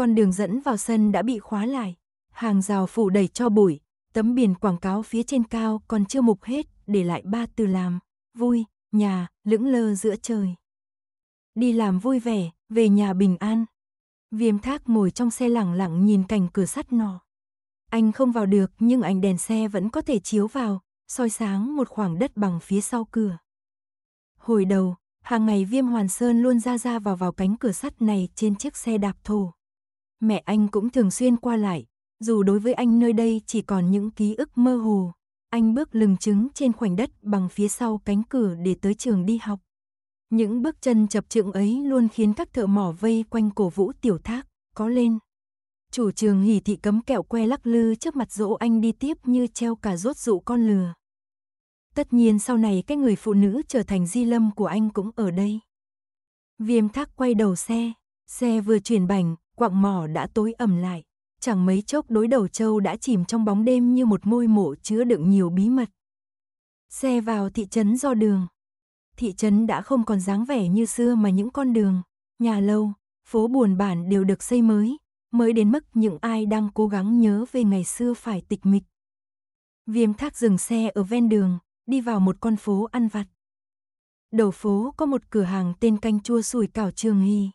Con đường dẫn vào sân đã bị khóa lại, hàng rào phủ đầy cho bụi, tấm biển quảng cáo phía trên cao còn chưa mục hết, để lại ba từ làm, vui, nhà, lững lơ giữa trời. Đi làm vui vẻ, về nhà bình an. Viêm thác ngồi trong xe lẳng lặng nhìn cảnh cửa sắt nọ. Anh không vào được nhưng ánh đèn xe vẫn có thể chiếu vào, soi sáng một khoảng đất bằng phía sau cửa. Hồi đầu, hàng ngày Viêm Hoàn Sơn luôn ra ra vào vào cánh cửa sắt này trên chiếc xe đạp thổ mẹ anh cũng thường xuyên qua lại, dù đối với anh nơi đây chỉ còn những ký ức mơ hồ. Anh bước lừng trứng trên khoảnh đất bằng phía sau cánh cửa để tới trường đi học. Những bước chân chập chững ấy luôn khiến các thợ mỏ vây quanh cổ vũ tiểu thác, có lên. Chủ trường hỉ thị cấm kẹo que lắc lư trước mặt dỗ anh đi tiếp như treo cả rốt dụ con lừa. Tất nhiên sau này cái người phụ nữ trở thành di lâm của anh cũng ở đây. Viêm thác quay đầu xe, xe vừa chuyển bành, quặng mỏ đã tối ẩm lại. Chẳng mấy chốc đối đầu châu đã chìm trong bóng đêm như một môi mộ chứa đựng nhiều bí mật. Xe vào thị trấn do đường. Thị trấn đã không còn dáng vẻ như xưa mà những con đường, nhà lâu, phố buồn bản đều được xây mới, mới đến mức những ai đang cố gắng nhớ về ngày xưa phải tịch mịch. Viêm thác dừng xe ở ven đường, đi vào một con phố ăn vặt. Đầu phố có một cửa hàng tên canh chua sủi cảo trường hy.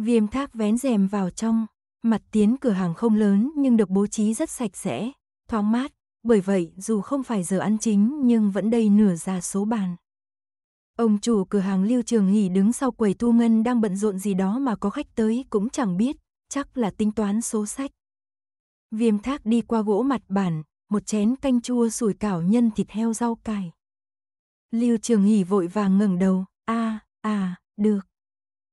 Viêm thác vén rèm vào trong, mặt tiến cửa hàng không lớn nhưng được bố trí rất sạch sẽ, thoáng mát, bởi vậy dù không phải giờ ăn chính nhưng vẫn đầy nửa ra số bàn. Ông chủ cửa hàng Lưu Trường Hỷ đứng sau quầy thu ngân đang bận rộn gì đó mà có khách tới cũng chẳng biết, chắc là tính toán số sách. Viêm thác đi qua gỗ mặt bàn, một chén canh chua sủi cảo nhân thịt heo rau cải. Lưu Trường Hỷ vội vàng ngẩng đầu, a à, à, được.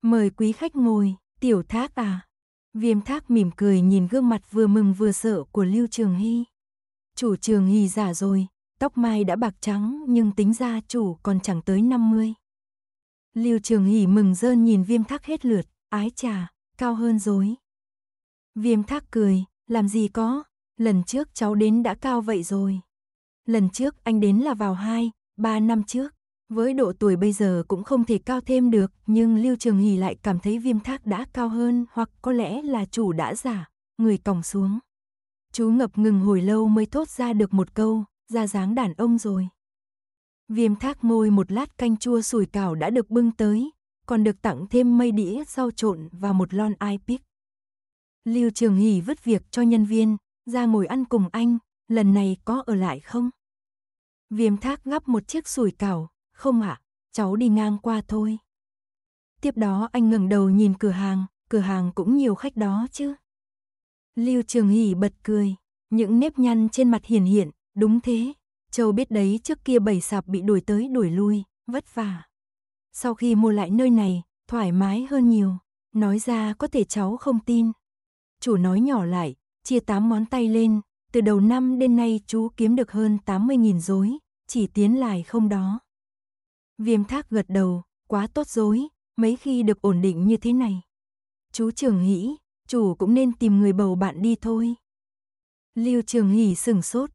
Mời quý khách ngồi, tiểu thác à. Viêm thác mỉm cười nhìn gương mặt vừa mừng vừa sợ của Lưu Trường Hy. Chủ Trường Hy già rồi, tóc mai đã bạc trắng nhưng tính ra chủ còn chẳng tới 50. Lưu Trường Hỷ mừng rơn nhìn viêm thác hết lượt, ái trà, cao hơn dối. Viêm thác cười, làm gì có, lần trước cháu đến đã cao vậy rồi. Lần trước anh đến là vào hai, ba năm trước. Với độ tuổi bây giờ cũng không thể cao thêm được, nhưng Lưu Trường Hỷ lại cảm thấy viêm thác đã cao hơn hoặc có lẽ là chủ đã giả, người còng xuống. Chú ngập ngừng hồi lâu mới thốt ra được một câu, ra dáng đàn ông rồi. Viêm thác môi một lát canh chua sủi cảo đã được bưng tới, còn được tặng thêm mây đĩa rau trộn và một lon ai pick. Lưu Trường Hỷ vứt việc cho nhân viên, ra ngồi ăn cùng anh, lần này có ở lại không? Viêm thác gắp một chiếc sủi cảo, không ạ, à, cháu đi ngang qua thôi. Tiếp đó anh ngẩng đầu nhìn cửa hàng, cửa hàng cũng nhiều khách đó chứ. Lưu Trường Hỷ bật cười, những nếp nhăn trên mặt hiển hiện, đúng thế. Châu biết đấy trước kia bảy sạp bị đuổi tới đuổi lui, vất vả. Sau khi mua lại nơi này, thoải mái hơn nhiều. Nói ra có thể cháu không tin. Chủ nói nhỏ lại, chia tám món tay lên. Từ đầu năm đến nay chú kiếm được hơn 80.000 rối chỉ tiến lại không đó. Viêm thác gật đầu, quá tốt rồi mấy khi được ổn định như thế này. Chú Trường Hỷ, chủ cũng nên tìm người bầu bạn đi thôi. Lưu Trường Hỷ sừng sốt.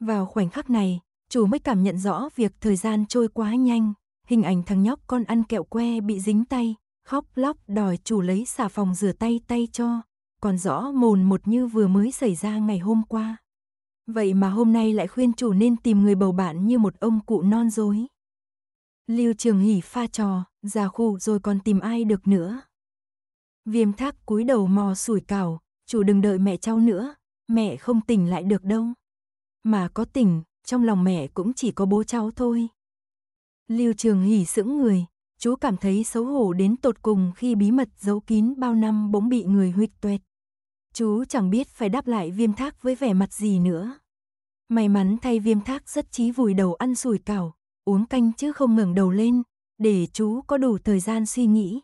Vào khoảnh khắc này, chủ mới cảm nhận rõ việc thời gian trôi quá nhanh, hình ảnh thằng nhóc con ăn kẹo que bị dính tay, khóc lóc đòi chủ lấy xà phòng rửa tay tay cho, còn rõ mồn một như vừa mới xảy ra ngày hôm qua. Vậy mà hôm nay lại khuyên chủ nên tìm người bầu bạn như một ông cụ non dối. Lưu Trường Hỷ pha trò, ra khu rồi còn tìm ai được nữa. Viêm thác cúi đầu mò sủi cảo, chủ đừng đợi mẹ cháu nữa, mẹ không tỉnh lại được đâu. Mà có tỉnh, trong lòng mẹ cũng chỉ có bố cháu thôi. Lưu Trường Hỷ sững người, chú cảm thấy xấu hổ đến tột cùng khi bí mật giấu kín bao năm bỗng bị người huyệt tuệt. Chú chẳng biết phải đáp lại viêm thác với vẻ mặt gì nữa. May mắn thay viêm thác rất chí vùi đầu ăn sủi cảo, uống canh chứ không ngẩng đầu lên, để chú có đủ thời gian suy nghĩ.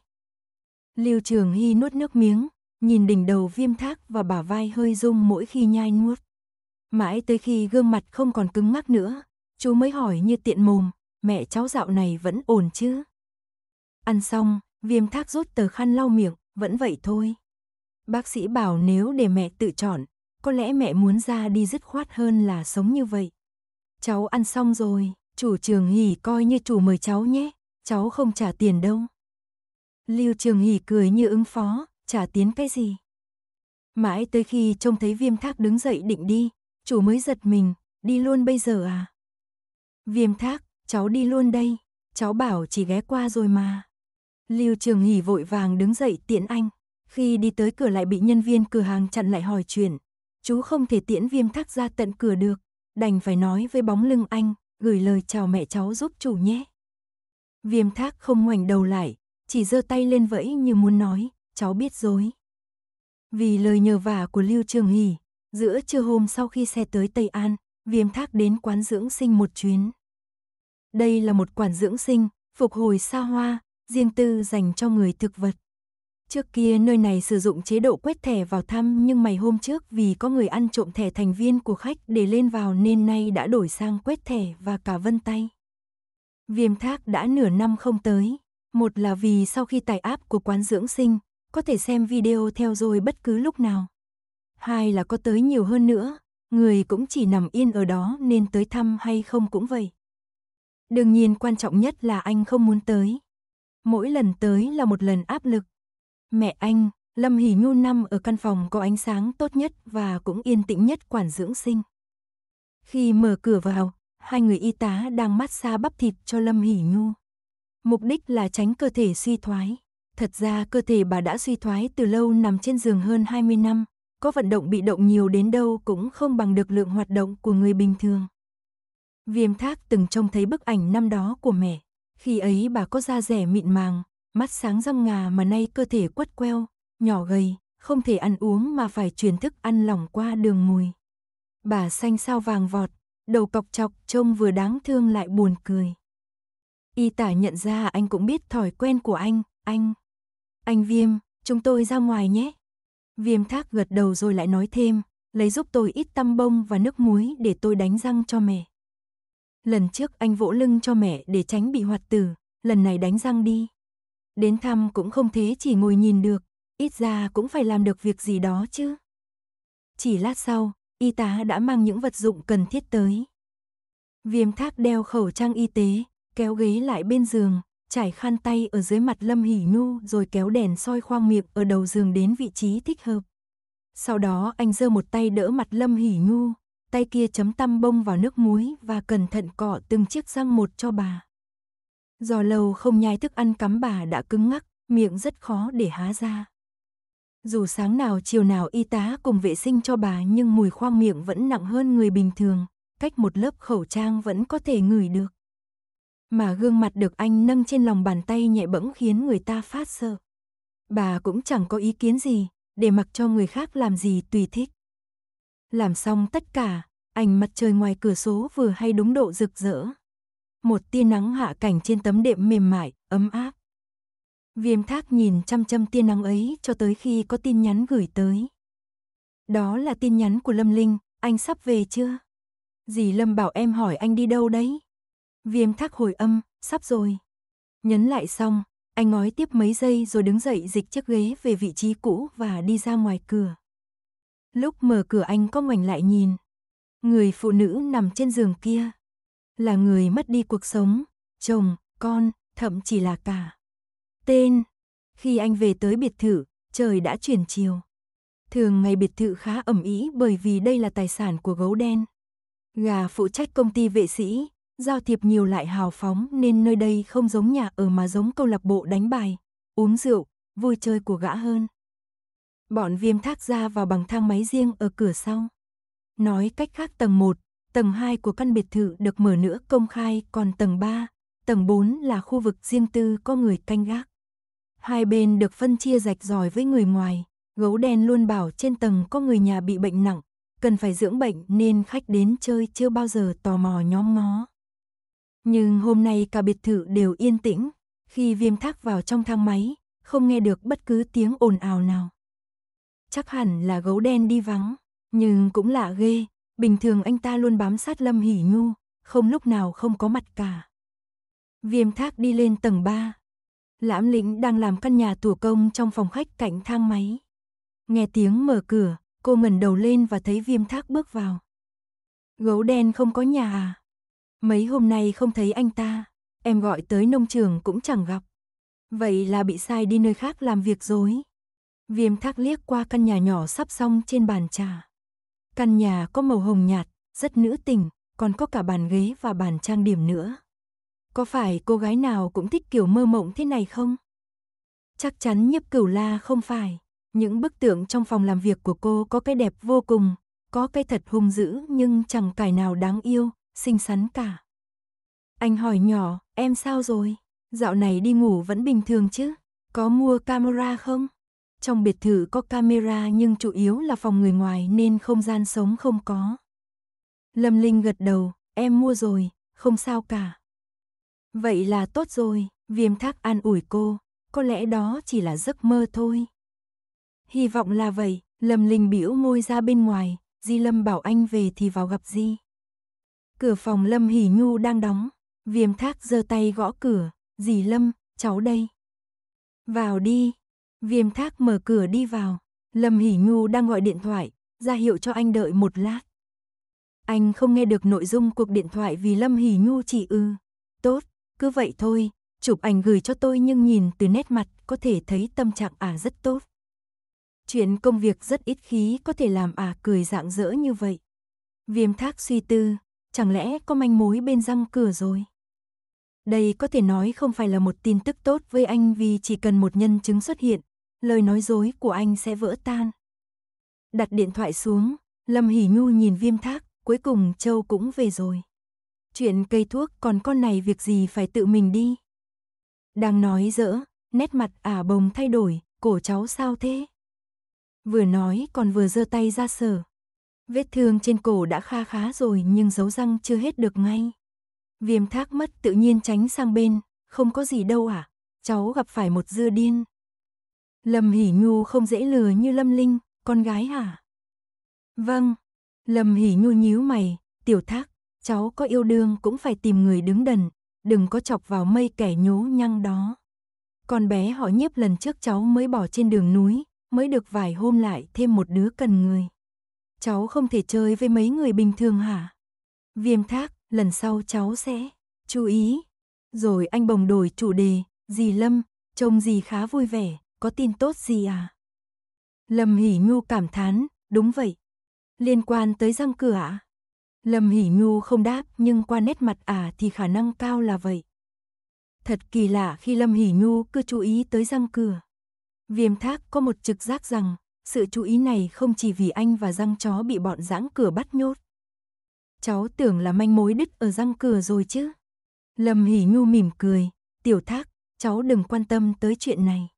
Lưu Trường Hy nuốt nước miếng, nhìn đỉnh đầu viêm thác và bả vai hơi rung mỗi khi nhai nuốt. Mãi tới khi gương mặt không còn cứng ngắc nữa, chú mới hỏi như tiện mồm, mẹ cháu dạo này vẫn ổn chứ? Ăn xong, viêm thác rút tờ khăn lau miệng, vẫn vậy thôi. Bác sĩ bảo nếu để mẹ tự chọn, có lẽ mẹ muốn ra đi dứt khoát hơn là sống như vậy. Cháu ăn xong rồi. Chủ Trường Hỷ coi như chủ mời cháu nhé, cháu không trả tiền đâu. Lưu Trường Hỷ cười như ứng phó, trả tiến cái gì. Mãi tới khi trông thấy viêm thác đứng dậy định đi, chủ mới giật mình, đi luôn bây giờ à? Viêm thác, cháu đi luôn đây, cháu bảo chỉ ghé qua rồi mà. Lưu Trường Hỷ vội vàng đứng dậy tiện anh, khi đi tới cửa lại bị nhân viên cửa hàng chặn lại hỏi chuyện. Chú không thể tiễn viêm thác ra tận cửa được, đành phải nói với bóng lưng anh, gửi lời chào mẹ cháu giúp chủ nhé. Viêm thác không ngoảnh đầu lại, chỉ giơ tay lên vẫy như muốn nói, cháu biết rồi. Vì lời nhờ vả của Lưu Trường Hỷ, giữa trưa hôm sau khi xe tới Tây An, Viêm Thác đến quán dưỡng sinh một chuyến. Đây là một quán dưỡng sinh, phục hồi xa hoa, riêng tư dành cho người thực vật. Trước kia nơi này sử dụng chế độ quét thẻ vào thăm nhưng mày hôm trước vì có người ăn trộm thẻ thành viên của khách để lên vào nên nay đã đổi sang quét thẻ và cả vân tay. Viêm thác đã nửa năm không tới. Một là vì sau khi tải app của quán dưỡng sinh, có thể xem video theo rồi bất cứ lúc nào. Hai là có tới nhiều hơn nữa, người cũng chỉ nằm yên ở đó nên tới thăm hay không cũng vậy. Đương nhiên quan trọng nhất là anh không muốn tới. Mỗi lần tới là một lần áp lực, Mẹ anh, Lâm Hỷ Nhu nằm ở căn phòng có ánh sáng tốt nhất và cũng yên tĩnh nhất quản dưỡng sinh. Khi mở cửa vào, hai người y tá đang mát xa bắp thịt cho Lâm Hỷ Nhu. Mục đích là tránh cơ thể suy thoái. Thật ra cơ thể bà đã suy thoái từ lâu nằm trên giường hơn 20 năm, có vận động bị động nhiều đến đâu cũng không bằng được lượng hoạt động của người bình thường. Viêm thác từng trông thấy bức ảnh năm đó của mẹ, khi ấy bà có da rẻ mịn màng, mắt sáng răm ngà mà nay cơ thể quất queo, nhỏ gầy, không thể ăn uống mà phải truyền thức ăn lỏng qua đường mùi. Bà xanh sao vàng vọt, đầu cọc chọc trông vừa đáng thương lại buồn cười. Y tả nhận ra anh cũng biết thói quen của anh, anh. Anh Viêm, chúng tôi ra ngoài nhé. Viêm thác gật đầu rồi lại nói thêm, lấy giúp tôi ít tăm bông và nước muối để tôi đánh răng cho mẹ. Lần trước anh vỗ lưng cho mẹ để tránh bị hoạt tử, lần này đánh răng đi. Đến thăm cũng không thế chỉ ngồi nhìn được, ít ra cũng phải làm được việc gì đó chứ. Chỉ lát sau, y tá đã mang những vật dụng cần thiết tới. Viêm thác đeo khẩu trang y tế, kéo ghế lại bên giường, trải khăn tay ở dưới mặt Lâm hỉ Nhu rồi kéo đèn soi khoang miệng ở đầu giường đến vị trí thích hợp. Sau đó anh giơ một tay đỡ mặt Lâm hỉ Nhu, tay kia chấm tăm bông vào nước muối và cẩn thận cọ từng chiếc răng một cho bà do lâu không nhai thức ăn cắm bà đã cứng ngắc, miệng rất khó để há ra. Dù sáng nào chiều nào y tá cùng vệ sinh cho bà nhưng mùi khoang miệng vẫn nặng hơn người bình thường, cách một lớp khẩu trang vẫn có thể ngửi được. Mà gương mặt được anh nâng trên lòng bàn tay nhẹ bẫng khiến người ta phát sợ. Bà cũng chẳng có ý kiến gì, để mặc cho người khác làm gì tùy thích. Làm xong tất cả, ảnh mặt trời ngoài cửa sổ vừa hay đúng độ rực rỡ, một tia nắng hạ cảnh trên tấm đệm mềm mại, ấm áp. Viêm thác nhìn chăm chăm tia nắng ấy cho tới khi có tin nhắn gửi tới. Đó là tin nhắn của Lâm Linh, anh sắp về chưa? Dì Lâm bảo em hỏi anh đi đâu đấy? Viêm thác hồi âm, sắp rồi. Nhấn lại xong, anh ngói tiếp mấy giây rồi đứng dậy dịch chiếc ghế về vị trí cũ và đi ra ngoài cửa. Lúc mở cửa anh có ngoảnh lại nhìn. Người phụ nữ nằm trên giường kia, là người mất đi cuộc sống, chồng, con, thậm chí là cả. Tên. Khi anh về tới biệt thự, trời đã chuyển chiều. Thường ngày biệt thự khá ẩm ý bởi vì đây là tài sản của gấu đen. Gà phụ trách công ty vệ sĩ, giao thiệp nhiều lại hào phóng nên nơi đây không giống nhà ở mà giống câu lạc bộ đánh bài, uống rượu, vui chơi của gã hơn. Bọn viêm thác ra vào bằng thang máy riêng ở cửa sau. Nói cách khác tầng 1, tầng 2 của căn biệt thự được mở nữa công khai, còn tầng 3, tầng 4 là khu vực riêng tư có người canh gác. Hai bên được phân chia rạch ròi với người ngoài, gấu đen luôn bảo trên tầng có người nhà bị bệnh nặng, cần phải dưỡng bệnh nên khách đến chơi chưa bao giờ tò mò nhóm ngó. Nhưng hôm nay cả biệt thự đều yên tĩnh, khi viêm thác vào trong thang máy, không nghe được bất cứ tiếng ồn ào nào. Chắc hẳn là gấu đen đi vắng, nhưng cũng lạ ghê, Bình thường anh ta luôn bám sát Lâm Hỷ Nhu, không lúc nào không có mặt cả. Viêm thác đi lên tầng 3. Lãm lĩnh đang làm căn nhà tủ công trong phòng khách cạnh thang máy. Nghe tiếng mở cửa, cô ngẩng đầu lên và thấy viêm thác bước vào. Gấu đen không có nhà à? Mấy hôm nay không thấy anh ta, em gọi tới nông trường cũng chẳng gặp. Vậy là bị sai đi nơi khác làm việc rồi. Viêm thác liếc qua căn nhà nhỏ sắp xong trên bàn trà. Căn nhà có màu hồng nhạt, rất nữ tình, còn có cả bàn ghế và bàn trang điểm nữa. Có phải cô gái nào cũng thích kiểu mơ mộng thế này không? Chắc chắn nhiếp cửu la không phải. Những bức tượng trong phòng làm việc của cô có cái đẹp vô cùng, có cái thật hung dữ nhưng chẳng cải nào đáng yêu, xinh xắn cả. Anh hỏi nhỏ, em sao rồi? Dạo này đi ngủ vẫn bình thường chứ? Có mua camera không? trong biệt thự có camera nhưng chủ yếu là phòng người ngoài nên không gian sống không có. Lâm Linh gật đầu, em mua rồi, không sao cả. Vậy là tốt rồi, viêm thác an ủi cô, có lẽ đó chỉ là giấc mơ thôi. Hy vọng là vậy, Lâm Linh biểu môi ra bên ngoài, Di Lâm bảo anh về thì vào gặp Di. Cửa phòng Lâm Hỉ Nhu đang đóng, viêm thác giơ tay gõ cửa, di Lâm, cháu đây. Vào đi, Viêm thác mở cửa đi vào. Lâm Hỷ Nhu đang gọi điện thoại, ra hiệu cho anh đợi một lát. Anh không nghe được nội dung cuộc điện thoại vì Lâm Hỷ Nhu chỉ ư. tốt, cứ vậy thôi, chụp ảnh gửi cho tôi nhưng nhìn từ nét mặt có thể thấy tâm trạng à rất tốt. Chuyện công việc rất ít khí có thể làm à cười rạng rỡ như vậy. Viêm thác suy tư, chẳng lẽ có manh mối bên răng cửa rồi? Đây có thể nói không phải là một tin tức tốt với anh vì chỉ cần một nhân chứng xuất hiện, lời nói dối của anh sẽ vỡ tan. Đặt điện thoại xuống, Lâm Hỷ Nhu nhìn viêm thác, cuối cùng Châu cũng về rồi. Chuyện cây thuốc còn con này việc gì phải tự mình đi. Đang nói dỡ, nét mặt ả bồng thay đổi, cổ cháu sao thế? Vừa nói còn vừa giơ tay ra sờ. Vết thương trên cổ đã kha khá rồi nhưng dấu răng chưa hết được ngay. Viêm thác mất tự nhiên tránh sang bên, không có gì đâu à? Cháu gặp phải một dưa điên. Lâm Hỷ Nhu không dễ lừa như Lâm Linh, con gái hả? Vâng, Lâm Hỷ Nhu nhíu mày, tiểu thác, cháu có yêu đương cũng phải tìm người đứng đần, đừng có chọc vào mây kẻ nhố nhăng đó. Con bé họ nhiếp lần trước cháu mới bỏ trên đường núi, mới được vài hôm lại thêm một đứa cần người. Cháu không thể chơi với mấy người bình thường hả? Viêm thác, lần sau cháu sẽ chú ý. Rồi anh bồng đổi chủ đề, dì Lâm, trông dì khá vui vẻ, có tin tốt gì à? Lâm Hỷ Nhu cảm thán, đúng vậy. Liên quan tới răng cửa ạ? À? Lâm Hỷ Nhu không đáp nhưng qua nét mặt à thì khả năng cao là vậy. Thật kỳ lạ khi Lâm Hỷ Nhu cứ chú ý tới răng cửa. Viêm thác có một trực giác rằng sự chú ý này không chỉ vì anh và răng chó bị bọn giãng cửa bắt nhốt. Cháu tưởng là manh mối đứt ở răng cửa rồi chứ. Lâm Hỷ Nhu mỉm cười, tiểu thác, cháu đừng quan tâm tới chuyện này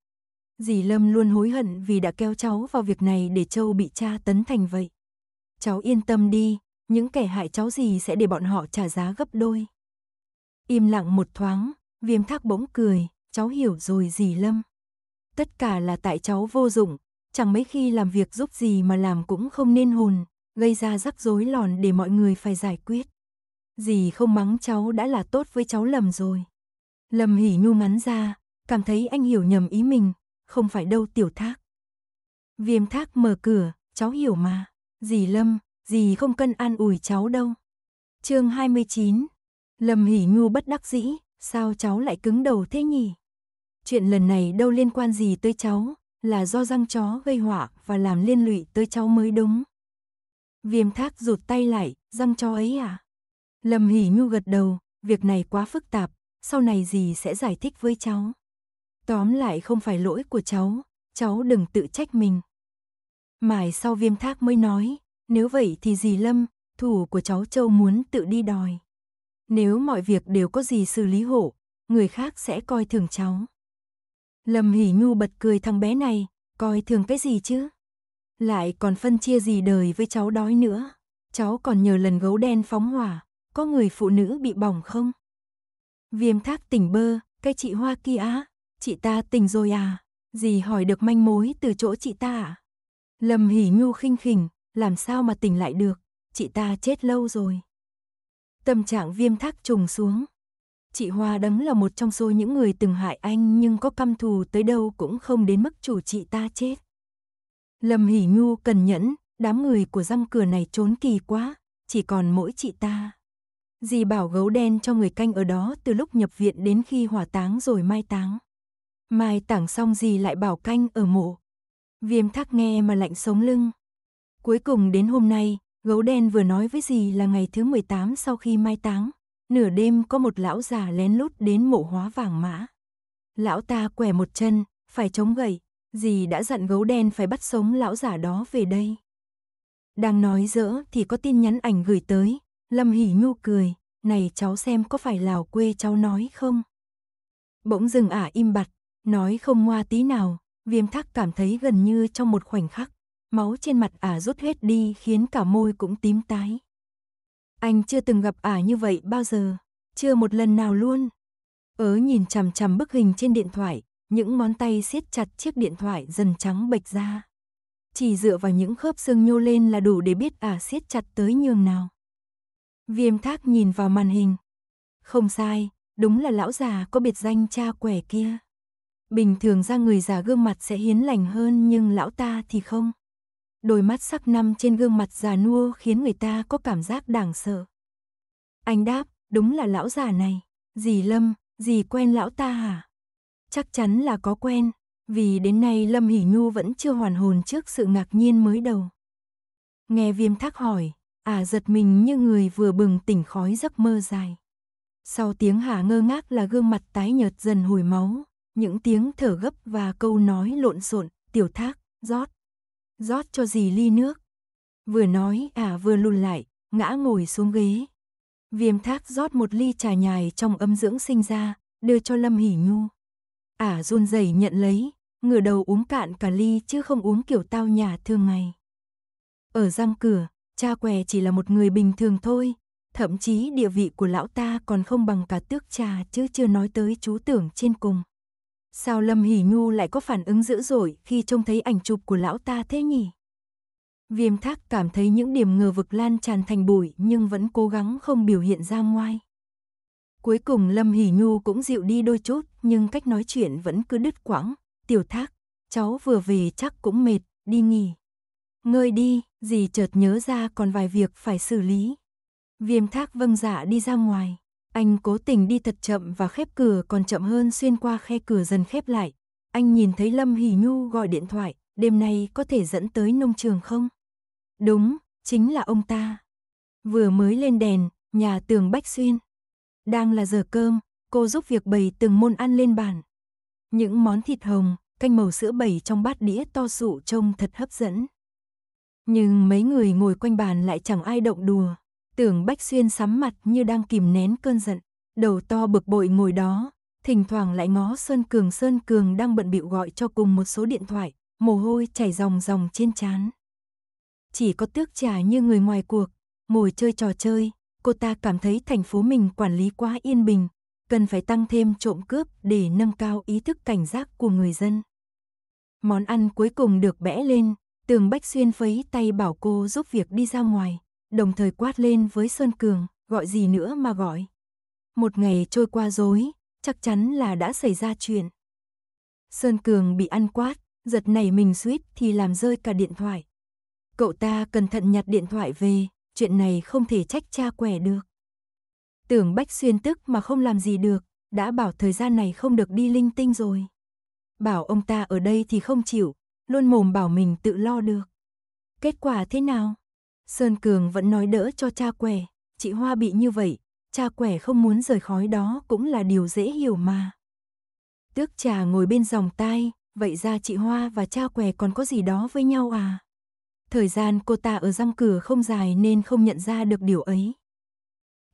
dì Lâm luôn hối hận vì đã kéo cháu vào việc này để Châu bị cha tấn thành vậy. Cháu yên tâm đi, những kẻ hại cháu gì sẽ để bọn họ trả giá gấp đôi. Im lặng một thoáng, viêm thác bỗng cười, cháu hiểu rồi dì Lâm. Tất cả là tại cháu vô dụng, chẳng mấy khi làm việc giúp gì mà làm cũng không nên hồn, gây ra rắc rối lòn để mọi người phải giải quyết. Dì không mắng cháu đã là tốt với cháu lầm rồi. Lâm hỉ nhu ngắn ra, cảm thấy anh hiểu nhầm ý mình, không phải đâu tiểu thác. Viêm thác mở cửa, cháu hiểu mà, dì Lâm, dì không cần an ủi cháu đâu. chương 29, Lâm hỉ nhu bất đắc dĩ, sao cháu lại cứng đầu thế nhỉ? Chuyện lần này đâu liên quan gì tới cháu, là do răng chó gây họa và làm liên lụy tới cháu mới đúng. Viêm thác rụt tay lại, răng chó ấy à? Lâm hỉ nhu gật đầu, việc này quá phức tạp, sau này dì sẽ giải thích với cháu. Tóm lại không phải lỗi của cháu, cháu đừng tự trách mình. Mãi sau viêm thác mới nói, nếu vậy thì dì Lâm, thủ của cháu Châu muốn tự đi đòi. Nếu mọi việc đều có gì xử lý hộ, người khác sẽ coi thường cháu. Lâm Hỷ Nhu bật cười thằng bé này, coi thường cái gì chứ? Lại còn phân chia gì đời với cháu đói nữa. Cháu còn nhờ lần gấu đen phóng hỏa, có người phụ nữ bị bỏng không? Viêm thác tỉnh bơ, cái chị Hoa kia á, chị ta tình rồi à? Dì hỏi được manh mối từ chỗ chị ta à? Lâm Hỉ Nhu khinh khỉnh, làm sao mà tỉnh lại được, chị ta chết lâu rồi. Tâm trạng viêm thác trùng xuống. Chị Hoa đấng là một trong số những người từng hại anh nhưng có căm thù tới đâu cũng không đến mức chủ chị ta chết. Lâm Hỉ Nhu cần nhẫn, đám người của răng cửa này trốn kỳ quá, chỉ còn mỗi chị ta. Dì bảo gấu đen cho người canh ở đó từ lúc nhập viện đến khi hỏa táng rồi mai táng. Mai tảng xong gì lại bảo canh ở mộ. Viêm thắc nghe mà lạnh sống lưng. Cuối cùng đến hôm nay, gấu đen vừa nói với dì là ngày thứ 18 sau khi mai táng. Nửa đêm có một lão già lén lút đến mộ hóa vàng mã. Lão ta quẻ một chân, phải chống gậy. Dì đã dặn gấu đen phải bắt sống lão già đó về đây. Đang nói dỡ thì có tin nhắn ảnh gửi tới. Lâm Hỷ Nhu cười, này cháu xem có phải Lào quê cháu nói không? Bỗng dừng ả im bặt, Nói không ngoa tí nào, viêm thác cảm thấy gần như trong một khoảnh khắc, máu trên mặt ả rút hết đi khiến cả môi cũng tím tái. Anh chưa từng gặp ả như vậy bao giờ, chưa một lần nào luôn. Ớ nhìn chằm chằm bức hình trên điện thoại, những ngón tay siết chặt chiếc điện thoại dần trắng bệch ra. Chỉ dựa vào những khớp xương nhô lên là đủ để biết ả siết chặt tới nhường nào. Viêm thác nhìn vào màn hình. Không sai, đúng là lão già có biệt danh cha quẻ kia. Bình thường ra người già gương mặt sẽ hiến lành hơn nhưng lão ta thì không. Đôi mắt sắc năm trên gương mặt già nua khiến người ta có cảm giác đảng sợ. Anh đáp, đúng là lão già này. Dì Lâm, dì quen lão ta hả? Chắc chắn là có quen, vì đến nay Lâm Hỷ Nhu vẫn chưa hoàn hồn trước sự ngạc nhiên mới đầu. Nghe viêm thác hỏi, à giật mình như người vừa bừng tỉnh khói giấc mơ dài. Sau tiếng hả ngơ ngác là gương mặt tái nhợt dần hồi máu, những tiếng thở gấp và câu nói lộn xộn, tiểu thác, rót, rót cho gì ly nước. Vừa nói à vừa lùn lại, ngã ngồi xuống ghế. Viêm thác rót một ly trà nhài trong âm dưỡng sinh ra, đưa cho Lâm Hỷ Nhu. à run rẩy nhận lấy, ngửa đầu uống cạn cả ly chứ không uống kiểu tao nhà thường ngày. Ở giam cửa, cha què chỉ là một người bình thường thôi, thậm chí địa vị của lão ta còn không bằng cả tước trà chứ chưa nói tới chú tưởng trên cùng. Sao Lâm Hỷ Nhu lại có phản ứng dữ dội khi trông thấy ảnh chụp của lão ta thế nhỉ? Viêm thác cảm thấy những điểm ngờ vực lan tràn thành bụi nhưng vẫn cố gắng không biểu hiện ra ngoài. Cuối cùng Lâm Hỷ Nhu cũng dịu đi đôi chút nhưng cách nói chuyện vẫn cứ đứt quãng. Tiểu thác, cháu vừa về chắc cũng mệt, đi nghỉ. Ngơi đi, dì chợt nhớ ra còn vài việc phải xử lý. Viêm thác vâng dạ đi ra ngoài. Anh cố tình đi thật chậm và khép cửa còn chậm hơn xuyên qua khe cửa dần khép lại. Anh nhìn thấy Lâm Hỷ Nhu gọi điện thoại, đêm nay có thể dẫn tới nông trường không? Đúng, chính là ông ta. Vừa mới lên đèn, nhà tường Bách Xuyên. Đang là giờ cơm, cô giúp việc bày từng môn ăn lên bàn. Những món thịt hồng, canh màu sữa bày trong bát đĩa to sụ trông thật hấp dẫn. Nhưng mấy người ngồi quanh bàn lại chẳng ai động đùa. Tưởng Bách Xuyên sắm mặt như đang kìm nén cơn giận, đầu to bực bội ngồi đó, thỉnh thoảng lại ngó Sơn Cường Sơn Cường đang bận bịu gọi cho cùng một số điện thoại, mồ hôi chảy ròng ròng trên trán. Chỉ có tước trả như người ngoài cuộc, ngồi chơi trò chơi, cô ta cảm thấy thành phố mình quản lý quá yên bình, cần phải tăng thêm trộm cướp để nâng cao ý thức cảnh giác của người dân. Món ăn cuối cùng được bẽ lên, tường Bách Xuyên phấy tay bảo cô giúp việc đi ra ngoài đồng thời quát lên với Sơn Cường, gọi gì nữa mà gọi. Một ngày trôi qua dối, chắc chắn là đã xảy ra chuyện. Sơn Cường bị ăn quát, giật nảy mình suýt thì làm rơi cả điện thoại. Cậu ta cẩn thận nhặt điện thoại về, chuyện này không thể trách cha quẻ được. Tưởng Bách Xuyên tức mà không làm gì được, đã bảo thời gian này không được đi linh tinh rồi. Bảo ông ta ở đây thì không chịu, luôn mồm bảo mình tự lo được. Kết quả thế nào? Sơn Cường vẫn nói đỡ cho cha quẻ, chị Hoa bị như vậy, cha quẻ không muốn rời khói đó cũng là điều dễ hiểu mà. Tước trà ngồi bên dòng tai, vậy ra chị Hoa và cha quẻ còn có gì đó với nhau à? Thời gian cô ta ở răng cửa không dài nên không nhận ra được điều ấy.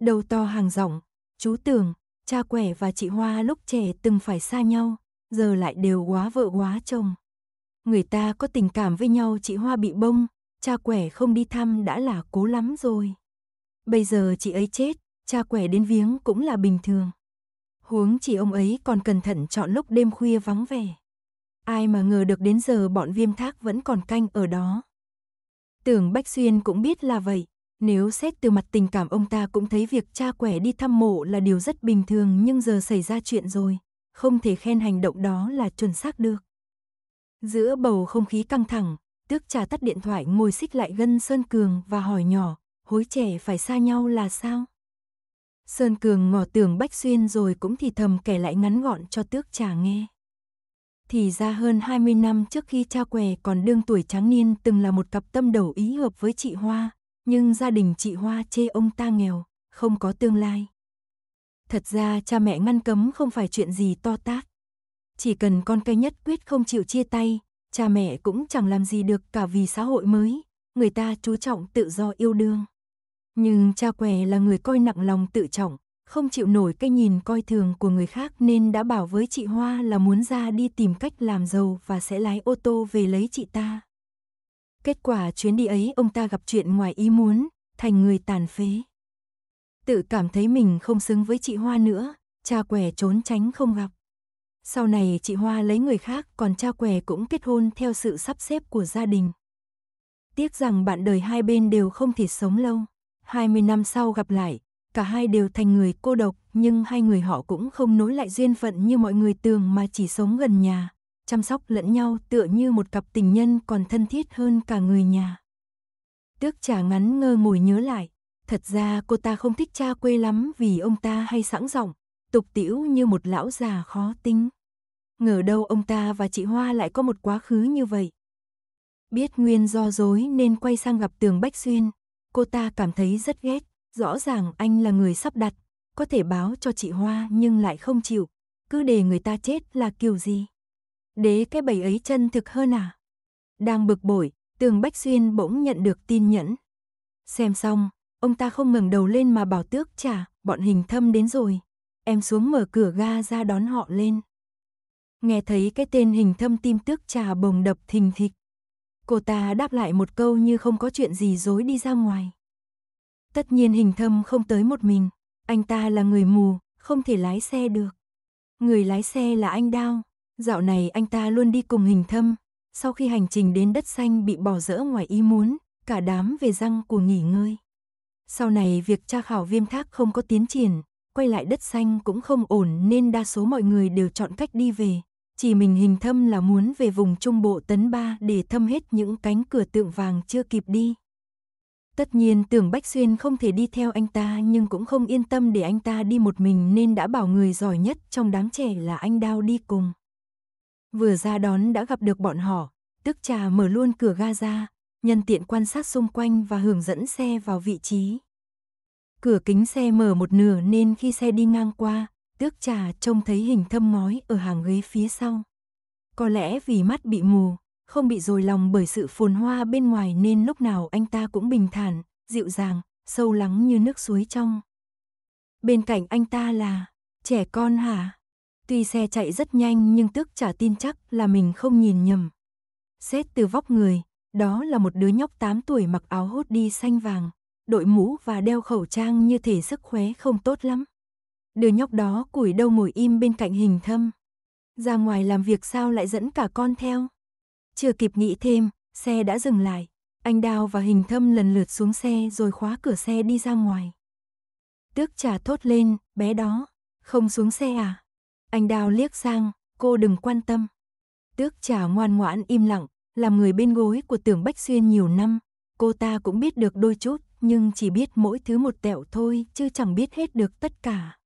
Đầu to hàng rộng, chú tưởng, cha quẻ và chị Hoa lúc trẻ từng phải xa nhau, giờ lại đều quá vợ quá chồng. Người ta có tình cảm với nhau chị Hoa bị bông, cha quẻ không đi thăm đã là cố lắm rồi. Bây giờ chị ấy chết, cha quẻ đến viếng cũng là bình thường. Huống chị ông ấy còn cẩn thận chọn lúc đêm khuya vắng vẻ. Ai mà ngờ được đến giờ bọn viêm thác vẫn còn canh ở đó. Tưởng Bách Xuyên cũng biết là vậy, nếu xét từ mặt tình cảm ông ta cũng thấy việc cha quẻ đi thăm mộ là điều rất bình thường nhưng giờ xảy ra chuyện rồi, không thể khen hành động đó là chuẩn xác được. Giữa bầu không khí căng thẳng, tước trà tắt điện thoại ngồi xích lại gân Sơn Cường và hỏi nhỏ, hối trẻ phải xa nhau là sao? Sơn Cường ngỏ tường Bách Xuyên rồi cũng thì thầm kể lại ngắn gọn cho tước trà nghe. Thì ra hơn 20 năm trước khi cha què còn đương tuổi tráng niên từng là một cặp tâm đầu ý hợp với chị Hoa, nhưng gia đình chị Hoa chê ông ta nghèo, không có tương lai. Thật ra cha mẹ ngăn cấm không phải chuyện gì to tát. Chỉ cần con cái nhất quyết không chịu chia tay, cha mẹ cũng chẳng làm gì được cả vì xã hội mới, người ta chú trọng tự do yêu đương. Nhưng cha què là người coi nặng lòng tự trọng, không chịu nổi cái nhìn coi thường của người khác nên đã bảo với chị Hoa là muốn ra đi tìm cách làm giàu và sẽ lái ô tô về lấy chị ta. Kết quả chuyến đi ấy ông ta gặp chuyện ngoài ý muốn, thành người tàn phế. Tự cảm thấy mình không xứng với chị Hoa nữa, cha què trốn tránh không gặp. Sau này chị Hoa lấy người khác còn cha Què cũng kết hôn theo sự sắp xếp của gia đình. Tiếc rằng bạn đời hai bên đều không thể sống lâu. 20 năm sau gặp lại, cả hai đều thành người cô độc nhưng hai người họ cũng không nối lại duyên phận như mọi người tưởng mà chỉ sống gần nhà, chăm sóc lẫn nhau tựa như một cặp tình nhân còn thân thiết hơn cả người nhà. Tước trả ngắn ngơ ngồi nhớ lại, thật ra cô ta không thích cha quê lắm vì ông ta hay sẵn giọng, Tục Tiễu như một lão già khó tính. Ngờ đâu ông ta và chị Hoa lại có một quá khứ như vậy. Biết Nguyên do dối nên quay sang gặp Tường Bách Xuyên. Cô ta cảm thấy rất ghét, rõ ràng anh là người sắp đặt, có thể báo cho chị Hoa nhưng lại không chịu, cứ để người ta chết là kiểu gì. Đế cái bầy ấy chân thực hơn à? Đang bực bội, Tường Bách Xuyên bỗng nhận được tin nhẫn. Xem xong, ông ta không ngừng đầu lên mà bảo tước trả, bọn hình thâm đến rồi em xuống mở cửa ga ra đón họ lên. Nghe thấy cái tên hình thâm tim tước trà bồng đập thình thịch. Cô ta đáp lại một câu như không có chuyện gì dối đi ra ngoài. Tất nhiên hình thâm không tới một mình, anh ta là người mù, không thể lái xe được. Người lái xe là anh Đao, dạo này anh ta luôn đi cùng hình thâm. Sau khi hành trình đến đất xanh bị bỏ rỡ ngoài ý muốn, cả đám về răng của nghỉ ngơi. Sau này việc tra khảo viêm thác không có tiến triển, quay lại đất xanh cũng không ổn nên đa số mọi người đều chọn cách đi về. Chỉ mình hình thâm là muốn về vùng trung bộ tấn ba để thâm hết những cánh cửa tượng vàng chưa kịp đi. Tất nhiên tưởng Bách Xuyên không thể đi theo anh ta nhưng cũng không yên tâm để anh ta đi một mình nên đã bảo người giỏi nhất trong đám trẻ là anh Đao đi cùng. Vừa ra đón đã gặp được bọn họ, tức trà mở luôn cửa ga ra, nhân tiện quan sát xung quanh và hướng dẫn xe vào vị trí. Cửa kính xe mở một nửa nên khi xe đi ngang qua, tước trà trông thấy hình thâm ngói ở hàng ghế phía sau. Có lẽ vì mắt bị mù, không bị dồi lòng bởi sự phồn hoa bên ngoài nên lúc nào anh ta cũng bình thản, dịu dàng, sâu lắng như nước suối trong. Bên cạnh anh ta là, trẻ con hả? Tuy xe chạy rất nhanh nhưng tước trả tin chắc là mình không nhìn nhầm. Xét từ vóc người, đó là một đứa nhóc 8 tuổi mặc áo hốt đi xanh vàng, đội mũ và đeo khẩu trang như thể sức khỏe không tốt lắm. Đứa nhóc đó củi đâu ngồi im bên cạnh hình thâm. Ra ngoài làm việc sao lại dẫn cả con theo. Chưa kịp nghĩ thêm, xe đã dừng lại. Anh Đào và hình thâm lần lượt xuống xe rồi khóa cửa xe đi ra ngoài. Tước trà thốt lên, bé đó, không xuống xe à? Anh Đào liếc sang, cô đừng quan tâm. Tước trà ngoan ngoãn im lặng, làm người bên gối của tưởng Bách Xuyên nhiều năm, cô ta cũng biết được đôi chút nhưng chỉ biết mỗi thứ một tẹo thôi, chứ chẳng biết hết được tất cả.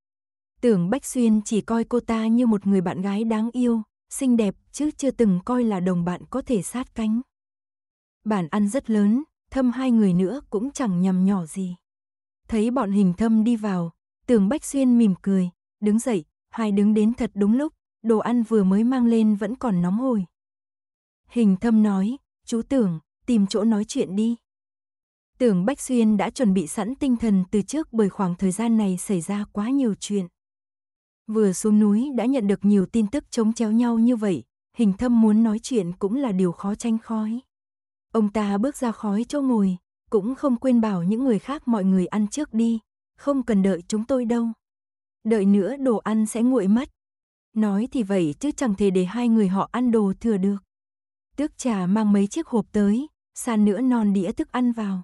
Tưởng Bách Xuyên chỉ coi cô ta như một người bạn gái đáng yêu, xinh đẹp, chứ chưa từng coi là đồng bạn có thể sát cánh. Bản ăn rất lớn, thâm hai người nữa cũng chẳng nhầm nhỏ gì. Thấy bọn hình thâm đi vào, tưởng Bách Xuyên mỉm cười, đứng dậy, hai đứng đến thật đúng lúc, đồ ăn vừa mới mang lên vẫn còn nóng hổi. Hình thâm nói, chú tưởng, tìm chỗ nói chuyện đi. Tưởng Bách Xuyên đã chuẩn bị sẵn tinh thần từ trước bởi khoảng thời gian này xảy ra quá nhiều chuyện. Vừa xuống núi đã nhận được nhiều tin tức chống chéo nhau như vậy, hình thâm muốn nói chuyện cũng là điều khó tranh khói. Ông ta bước ra khói chỗ ngồi, cũng không quên bảo những người khác mọi người ăn trước đi, không cần đợi chúng tôi đâu. Đợi nữa đồ ăn sẽ nguội mất. Nói thì vậy chứ chẳng thể để hai người họ ăn đồ thừa được. Tước trà mang mấy chiếc hộp tới, sàn nữa non đĩa thức ăn vào.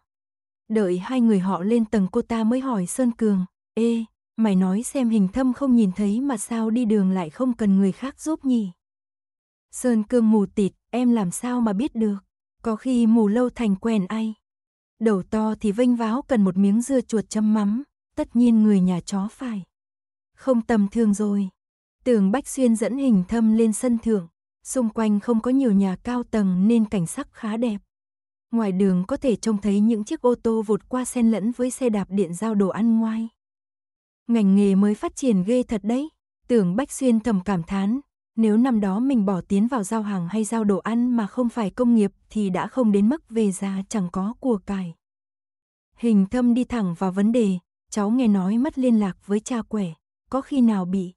Đợi hai người họ lên tầng cô ta mới hỏi Sơn Cường, Ê, mày nói xem hình thâm không nhìn thấy mà sao đi đường lại không cần người khác giúp nhỉ? Sơn Cường mù tịt, em làm sao mà biết được? Có khi mù lâu thành quen ai? Đầu to thì vênh váo cần một miếng dưa chuột châm mắm, tất nhiên người nhà chó phải. Không tầm thương rồi. Tường Bách Xuyên dẫn hình thâm lên sân thượng, xung quanh không có nhiều nhà cao tầng nên cảnh sắc khá đẹp ngoài đường có thể trông thấy những chiếc ô tô vụt qua xen lẫn với xe đạp điện giao đồ ăn ngoài Ngành nghề mới phát triển ghê thật đấy, tưởng Bách Xuyên thầm cảm thán, nếu năm đó mình bỏ tiến vào giao hàng hay giao đồ ăn mà không phải công nghiệp thì đã không đến mức về già chẳng có của cải. Hình thâm đi thẳng vào vấn đề, cháu nghe nói mất liên lạc với cha quẻ, có khi nào bị.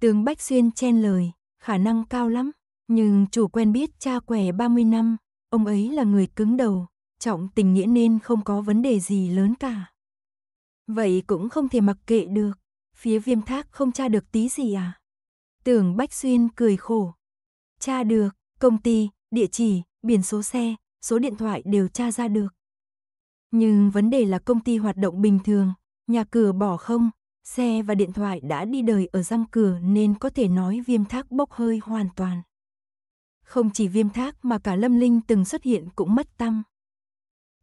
Tướng Bách Xuyên chen lời, khả năng cao lắm, nhưng chủ quen biết cha quẻ 30 năm, Ông ấy là người cứng đầu, trọng tình nghĩa nên không có vấn đề gì lớn cả. Vậy cũng không thể mặc kệ được, phía viêm thác không tra được tí gì à? Tưởng Bách Xuyên cười khổ. Tra được, công ty, địa chỉ, biển số xe, số điện thoại đều tra ra được. Nhưng vấn đề là công ty hoạt động bình thường, nhà cửa bỏ không, xe và điện thoại đã đi đời ở răng cửa nên có thể nói viêm thác bốc hơi hoàn toàn. Không chỉ viêm thác mà cả lâm linh từng xuất hiện cũng mất tâm.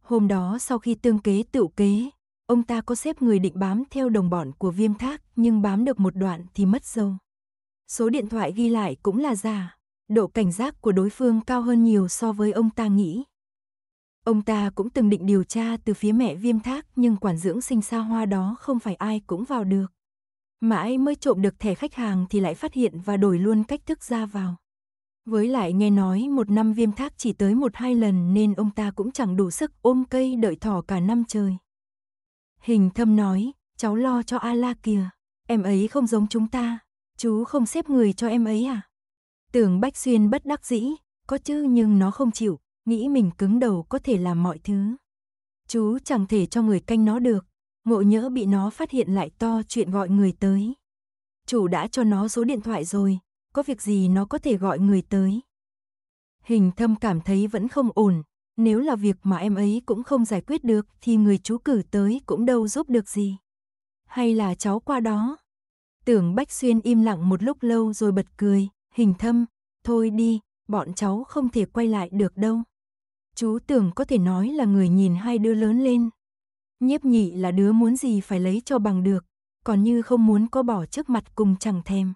Hôm đó sau khi tương kế tựu kế, ông ta có xếp người định bám theo đồng bọn của viêm thác nhưng bám được một đoạn thì mất dâu. Số điện thoại ghi lại cũng là giả, độ cảnh giác của đối phương cao hơn nhiều so với ông ta nghĩ. Ông ta cũng từng định điều tra từ phía mẹ viêm thác nhưng quản dưỡng sinh xa hoa đó không phải ai cũng vào được. Mãi mới trộm được thẻ khách hàng thì lại phát hiện và đổi luôn cách thức ra vào. Với lại nghe nói một năm viêm thác chỉ tới một hai lần nên ông ta cũng chẳng đủ sức ôm cây đợi thỏ cả năm trời. Hình thâm nói, cháu lo cho A La kìa, em ấy không giống chúng ta, chú không xếp người cho em ấy à? Tưởng Bách Xuyên bất đắc dĩ, có chứ nhưng nó không chịu, nghĩ mình cứng đầu có thể làm mọi thứ. Chú chẳng thể cho người canh nó được, ngộ nhỡ bị nó phát hiện lại to chuyện gọi người tới. Chủ đã cho nó số điện thoại rồi, có việc gì nó có thể gọi người tới. Hình thâm cảm thấy vẫn không ổn, nếu là việc mà em ấy cũng không giải quyết được thì người chú cử tới cũng đâu giúp được gì. Hay là cháu qua đó? Tưởng Bách Xuyên im lặng một lúc lâu rồi bật cười, hình thâm, thôi đi, bọn cháu không thể quay lại được đâu. Chú tưởng có thể nói là người nhìn hai đứa lớn lên. Nhiếp nhị là đứa muốn gì phải lấy cho bằng được, còn như không muốn có bỏ trước mặt cùng chẳng thèm.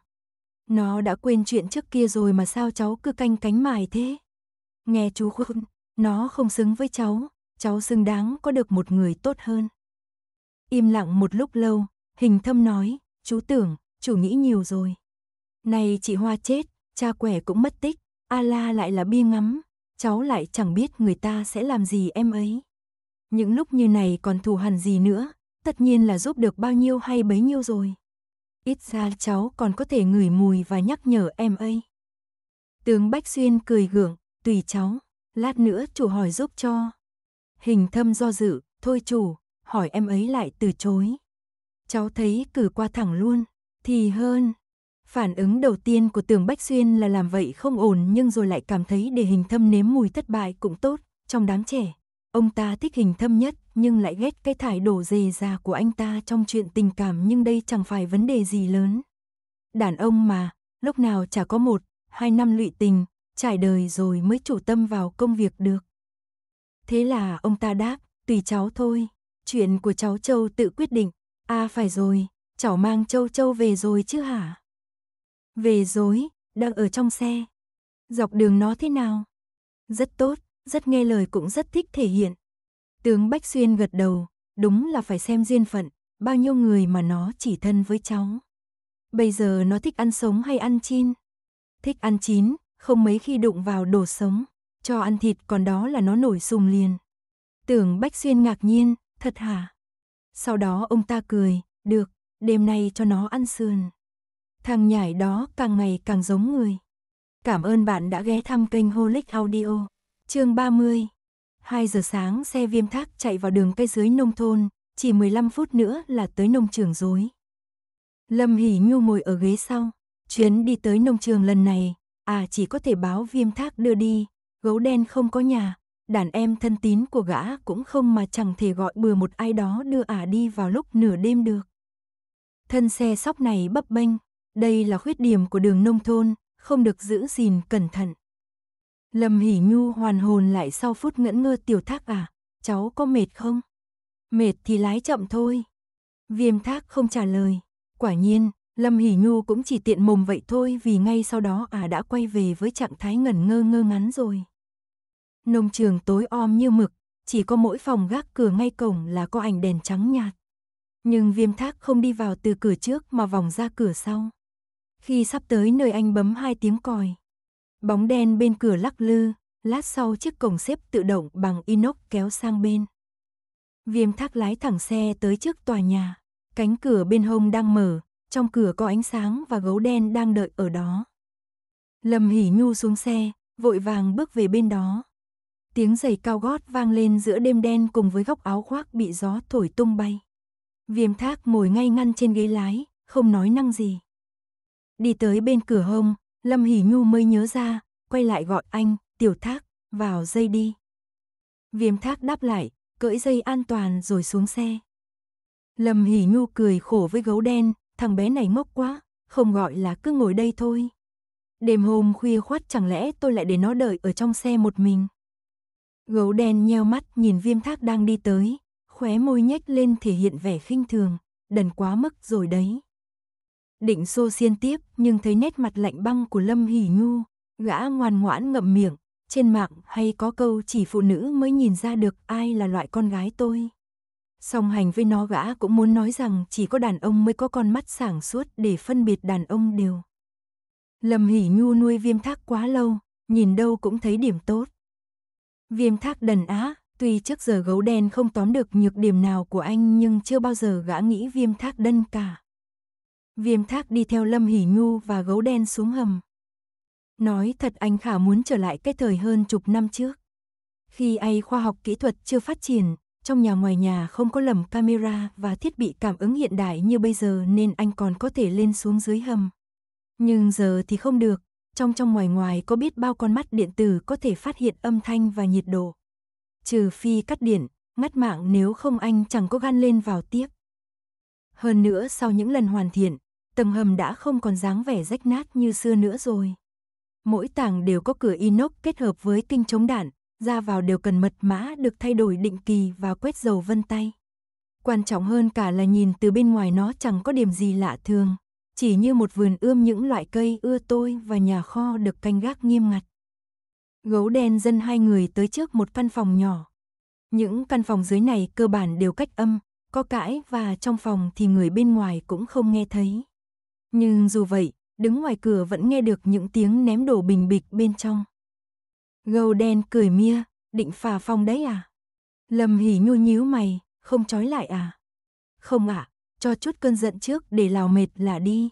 Nó đã quên chuyện trước kia rồi mà sao cháu cứ canh cánh mài thế? Nghe chú khuôn, nó không xứng với cháu, cháu xứng đáng có được một người tốt hơn. Im lặng một lúc lâu, hình thâm nói, chú tưởng, chủ nghĩ nhiều rồi. Này chị Hoa chết, cha quẻ cũng mất tích, A La lại là bia ngắm, cháu lại chẳng biết người ta sẽ làm gì em ấy. Những lúc như này còn thù hằn gì nữa, tất nhiên là giúp được bao nhiêu hay bấy nhiêu rồi ít ra cháu còn có thể ngửi mùi và nhắc nhở em ấy. Tướng Bách Xuyên cười gượng, tùy cháu, lát nữa chủ hỏi giúp cho. Hình thâm do dự, thôi chủ, hỏi em ấy lại từ chối. Cháu thấy cử qua thẳng luôn, thì hơn. Phản ứng đầu tiên của tường Bách Xuyên là làm vậy không ổn nhưng rồi lại cảm thấy để hình thâm nếm mùi thất bại cũng tốt, trong đám trẻ. Ông ta thích hình thâm nhất, nhưng lại ghét cái thải đổ dề già của anh ta trong chuyện tình cảm nhưng đây chẳng phải vấn đề gì lớn. Đàn ông mà, lúc nào chả có một, hai năm lụy tình, trải đời rồi mới chủ tâm vào công việc được. Thế là ông ta đáp, tùy cháu thôi, chuyện của cháu Châu tự quyết định. À phải rồi, cháu mang Châu Châu về rồi chứ hả? Về rồi, đang ở trong xe. Dọc đường nó thế nào? Rất tốt, rất nghe lời cũng rất thích thể hiện, Tướng Bách Xuyên gật đầu, đúng là phải xem duyên phận, bao nhiêu người mà nó chỉ thân với cháu. Bây giờ nó thích ăn sống hay ăn chín? Thích ăn chín, không mấy khi đụng vào đồ sống, cho ăn thịt còn đó là nó nổi sùng liền. Tưởng Bách Xuyên ngạc nhiên, thật hả? Sau đó ông ta cười, được, đêm nay cho nó ăn sườn. Thằng nhảy đó càng ngày càng giống người. Cảm ơn bạn đã ghé thăm kênh Holic Audio. Chương 30 2 giờ sáng xe viêm thác chạy vào đường cây dưới nông thôn, chỉ 15 phút nữa là tới nông trường rồi. Lâm Hỷ Nhu ngồi ở ghế sau, chuyến đi tới nông trường lần này, à chỉ có thể báo viêm thác đưa đi, gấu đen không có nhà, đàn em thân tín của gã cũng không mà chẳng thể gọi bừa một ai đó đưa à đi vào lúc nửa đêm được. Thân xe sóc này bấp bênh, đây là khuyết điểm của đường nông thôn, không được giữ gìn cẩn thận. Lâm Hỷ Nhu hoàn hồn lại sau phút ngẫn ngơ tiểu thác à, cháu có mệt không? Mệt thì lái chậm thôi. Viêm thác không trả lời. Quả nhiên, Lâm Hỷ Nhu cũng chỉ tiện mồm vậy thôi vì ngay sau đó à đã quay về với trạng thái ngẩn ngơ ngơ ngắn rồi. Nông trường tối om như mực, chỉ có mỗi phòng gác cửa ngay cổng là có ảnh đèn trắng nhạt. Nhưng viêm thác không đi vào từ cửa trước mà vòng ra cửa sau. Khi sắp tới nơi anh bấm hai tiếng còi, Bóng đen bên cửa lắc lư, lát sau chiếc cổng xếp tự động bằng inox kéo sang bên. Viêm thác lái thẳng xe tới trước tòa nhà, cánh cửa bên hông đang mở, trong cửa có ánh sáng và gấu đen đang đợi ở đó. Lâm Hỉ Nhu xuống xe, vội vàng bước về bên đó. Tiếng giày cao gót vang lên giữa đêm đen cùng với góc áo khoác bị gió thổi tung bay. Viêm thác ngồi ngay ngăn trên ghế lái, không nói năng gì. Đi tới bên cửa hông, Lâm Hỷ Nhu mới nhớ ra, quay lại gọi anh, tiểu thác, vào dây đi. Viêm thác đáp lại, cưỡi dây an toàn rồi xuống xe. Lâm Hỷ Nhu cười khổ với gấu đen, thằng bé này mốc quá, không gọi là cứ ngồi đây thôi. Đêm hôm khuya khoát chẳng lẽ tôi lại để nó đợi ở trong xe một mình. Gấu đen nheo mắt nhìn viêm thác đang đi tới, khóe môi nhếch lên thể hiện vẻ khinh thường, đần quá mức rồi đấy. Định xô xiên tiếp, nhưng thấy nét mặt lạnh băng của Lâm Hỷ Nhu, gã ngoan ngoãn ngậm miệng, trên mạng hay có câu chỉ phụ nữ mới nhìn ra được ai là loại con gái tôi. Song hành với nó gã cũng muốn nói rằng chỉ có đàn ông mới có con mắt sảng suốt để phân biệt đàn ông đều. Lâm Hỷ Nhu nuôi viêm thác quá lâu, nhìn đâu cũng thấy điểm tốt. Viêm thác đần á, tuy trước giờ gấu đen không tóm được nhược điểm nào của anh nhưng chưa bao giờ gã nghĩ viêm thác đân cả. Viêm thác đi theo Lâm Hỷ Nhu và gấu đen xuống hầm. Nói thật anh Khả muốn trở lại cái thời hơn chục năm trước. Khi ai khoa học kỹ thuật chưa phát triển, trong nhà ngoài nhà không có lầm camera và thiết bị cảm ứng hiện đại như bây giờ nên anh còn có thể lên xuống dưới hầm. Nhưng giờ thì không được, trong trong ngoài ngoài có biết bao con mắt điện tử có thể phát hiện âm thanh và nhiệt độ. Trừ phi cắt điện, ngắt mạng nếu không anh chẳng có gan lên vào tiếp. Hơn nữa sau những lần hoàn thiện, tầng hầm đã không còn dáng vẻ rách nát như xưa nữa rồi. Mỗi tảng đều có cửa inox kết hợp với kinh chống đạn, ra vào đều cần mật mã được thay đổi định kỳ và quét dầu vân tay. Quan trọng hơn cả là nhìn từ bên ngoài nó chẳng có điểm gì lạ thường, chỉ như một vườn ươm những loại cây ưa tôi và nhà kho được canh gác nghiêm ngặt. Gấu đen dân hai người tới trước một căn phòng nhỏ. Những căn phòng dưới này cơ bản đều cách âm, có cãi và trong phòng thì người bên ngoài cũng không nghe thấy. Nhưng dù vậy, đứng ngoài cửa vẫn nghe được những tiếng ném đổ bình bịch bên trong. Gâu đen cười mia, định phà phong đấy à? Lâm hỉ nhu nhíu mày, không trói lại à? Không ạ, à, cho chút cơn giận trước để lào mệt là đi.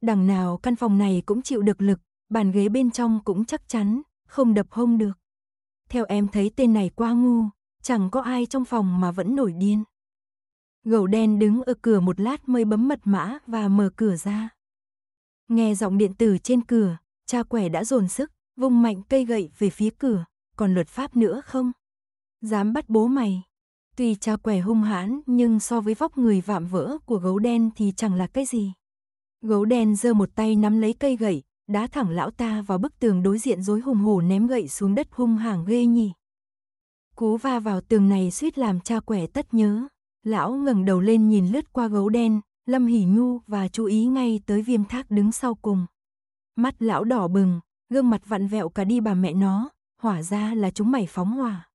Đằng nào căn phòng này cũng chịu được lực, bàn ghế bên trong cũng chắc chắn, không đập hông được. Theo em thấy tên này quá ngu, chẳng có ai trong phòng mà vẫn nổi điên. Gấu đen đứng ở cửa một lát mới bấm mật mã và mở cửa ra. Nghe giọng điện tử trên cửa, cha quẻ đã dồn sức, vung mạnh cây gậy về phía cửa, còn luật pháp nữa không? Dám bắt bố mày. Tuy cha quẻ hung hãn nhưng so với vóc người vạm vỡ của gấu đen thì chẳng là cái gì. Gấu đen giơ một tay nắm lấy cây gậy, đá thẳng lão ta vào bức tường đối diện dối hùng hổ ném gậy xuống đất hung hảng ghê nhỉ. Cú va vào tường này suýt làm cha quẻ tất nhớ. Lão ngẩng đầu lên nhìn lướt qua gấu đen, Lâm Hỷ Nhu và chú ý ngay tới viêm thác đứng sau cùng. Mắt lão đỏ bừng, gương mặt vặn vẹo cả đi bà mẹ nó, hỏa ra là chúng mày phóng hỏa.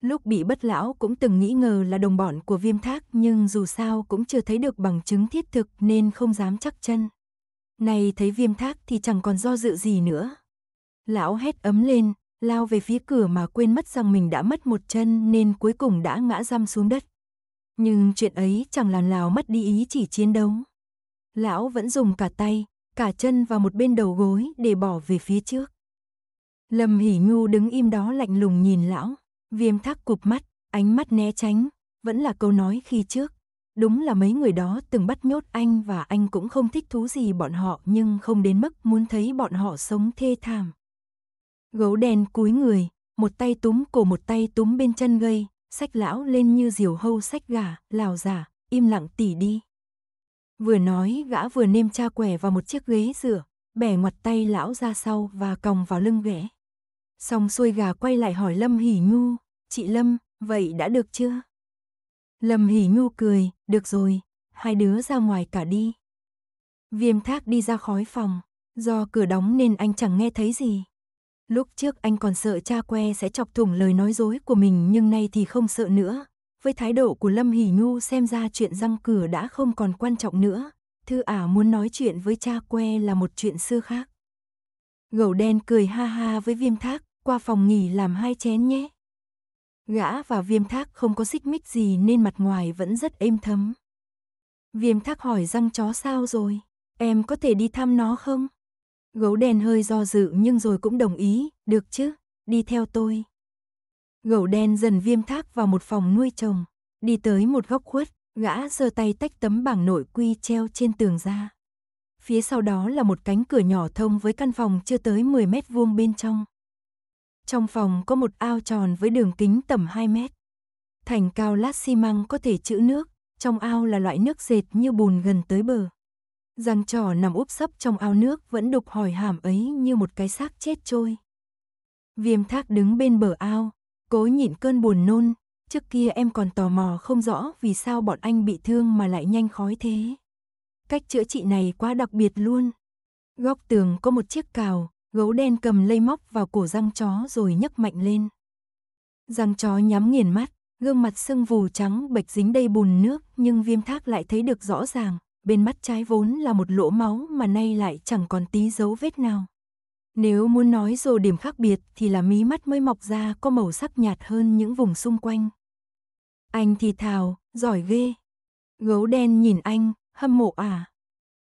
Lúc bị bất lão cũng từng nghĩ ngờ là đồng bọn của viêm thác nhưng dù sao cũng chưa thấy được bằng chứng thiết thực nên không dám chắc chân. Này thấy viêm thác thì chẳng còn do dự gì nữa. Lão hét ấm lên, lao về phía cửa mà quên mất rằng mình đã mất một chân nên cuối cùng đã ngã răm xuống đất. Nhưng chuyện ấy chẳng làm Lào mất đi ý chỉ chiến đấu. Lão vẫn dùng cả tay, cả chân và một bên đầu gối để bỏ về phía trước. Lâm Hỷ Nhu đứng im đó lạnh lùng nhìn lão, viêm thắc cụp mắt, ánh mắt né tránh, vẫn là câu nói khi trước. Đúng là mấy người đó từng bắt nhốt anh và anh cũng không thích thú gì bọn họ nhưng không đến mức muốn thấy bọn họ sống thê thảm. Gấu đen cúi người, một tay túm cổ một tay túm bên chân gây, sách lão lên như diều hâu sách gà, lào giả, im lặng tỉ đi. Vừa nói gã vừa nêm cha quẻ vào một chiếc ghế rửa, bẻ ngoặt tay lão ra sau và còng vào lưng ghẻ. Xong xuôi gà quay lại hỏi Lâm Hỉ Nhu, chị Lâm, vậy đã được chưa? Lâm Hỉ Nhu cười, được rồi, hai đứa ra ngoài cả đi. Viêm thác đi ra khói phòng, do cửa đóng nên anh chẳng nghe thấy gì. Lúc trước anh còn sợ cha que sẽ chọc thủng lời nói dối của mình nhưng nay thì không sợ nữa. Với thái độ của Lâm Hỷ Nhu xem ra chuyện răng cửa đã không còn quan trọng nữa. Thư ả muốn nói chuyện với cha que là một chuyện xưa khác. Gầu đen cười ha ha với viêm thác, qua phòng nghỉ làm hai chén nhé. Gã và viêm thác không có xích mích gì nên mặt ngoài vẫn rất êm thấm. Viêm thác hỏi răng chó sao rồi, em có thể đi thăm nó không? Gấu đen hơi do dự nhưng rồi cũng đồng ý, được chứ, đi theo tôi. Gấu đen dần viêm thác vào một phòng nuôi trồng, đi tới một góc khuất, gã giơ tay tách tấm bảng nội quy treo trên tường ra. Phía sau đó là một cánh cửa nhỏ thông với căn phòng chưa tới 10 mét vuông bên trong. Trong phòng có một ao tròn với đường kính tầm 2 mét. Thành cao lát xi măng có thể chữ nước, trong ao là loại nước dệt như bùn gần tới bờ. Giang trò nằm úp sấp trong ao nước vẫn đục hỏi hàm ấy như một cái xác chết trôi. Viêm thác đứng bên bờ ao, cố nhịn cơn buồn nôn, trước kia em còn tò mò không rõ vì sao bọn anh bị thương mà lại nhanh khói thế. Cách chữa trị này quá đặc biệt luôn. Góc tường có một chiếc cào, gấu đen cầm lây móc vào cổ răng chó rồi nhấc mạnh lên. Răng chó nhắm nghiền mắt, gương mặt sưng vù trắng bệch dính đầy bùn nước nhưng viêm thác lại thấy được rõ ràng bên mắt trái vốn là một lỗ máu mà nay lại chẳng còn tí dấu vết nào. Nếu muốn nói rồi điểm khác biệt thì là mí mắt mới mọc ra có màu sắc nhạt hơn những vùng xung quanh. Anh thì thào, giỏi ghê. Gấu đen nhìn anh, hâm mộ à.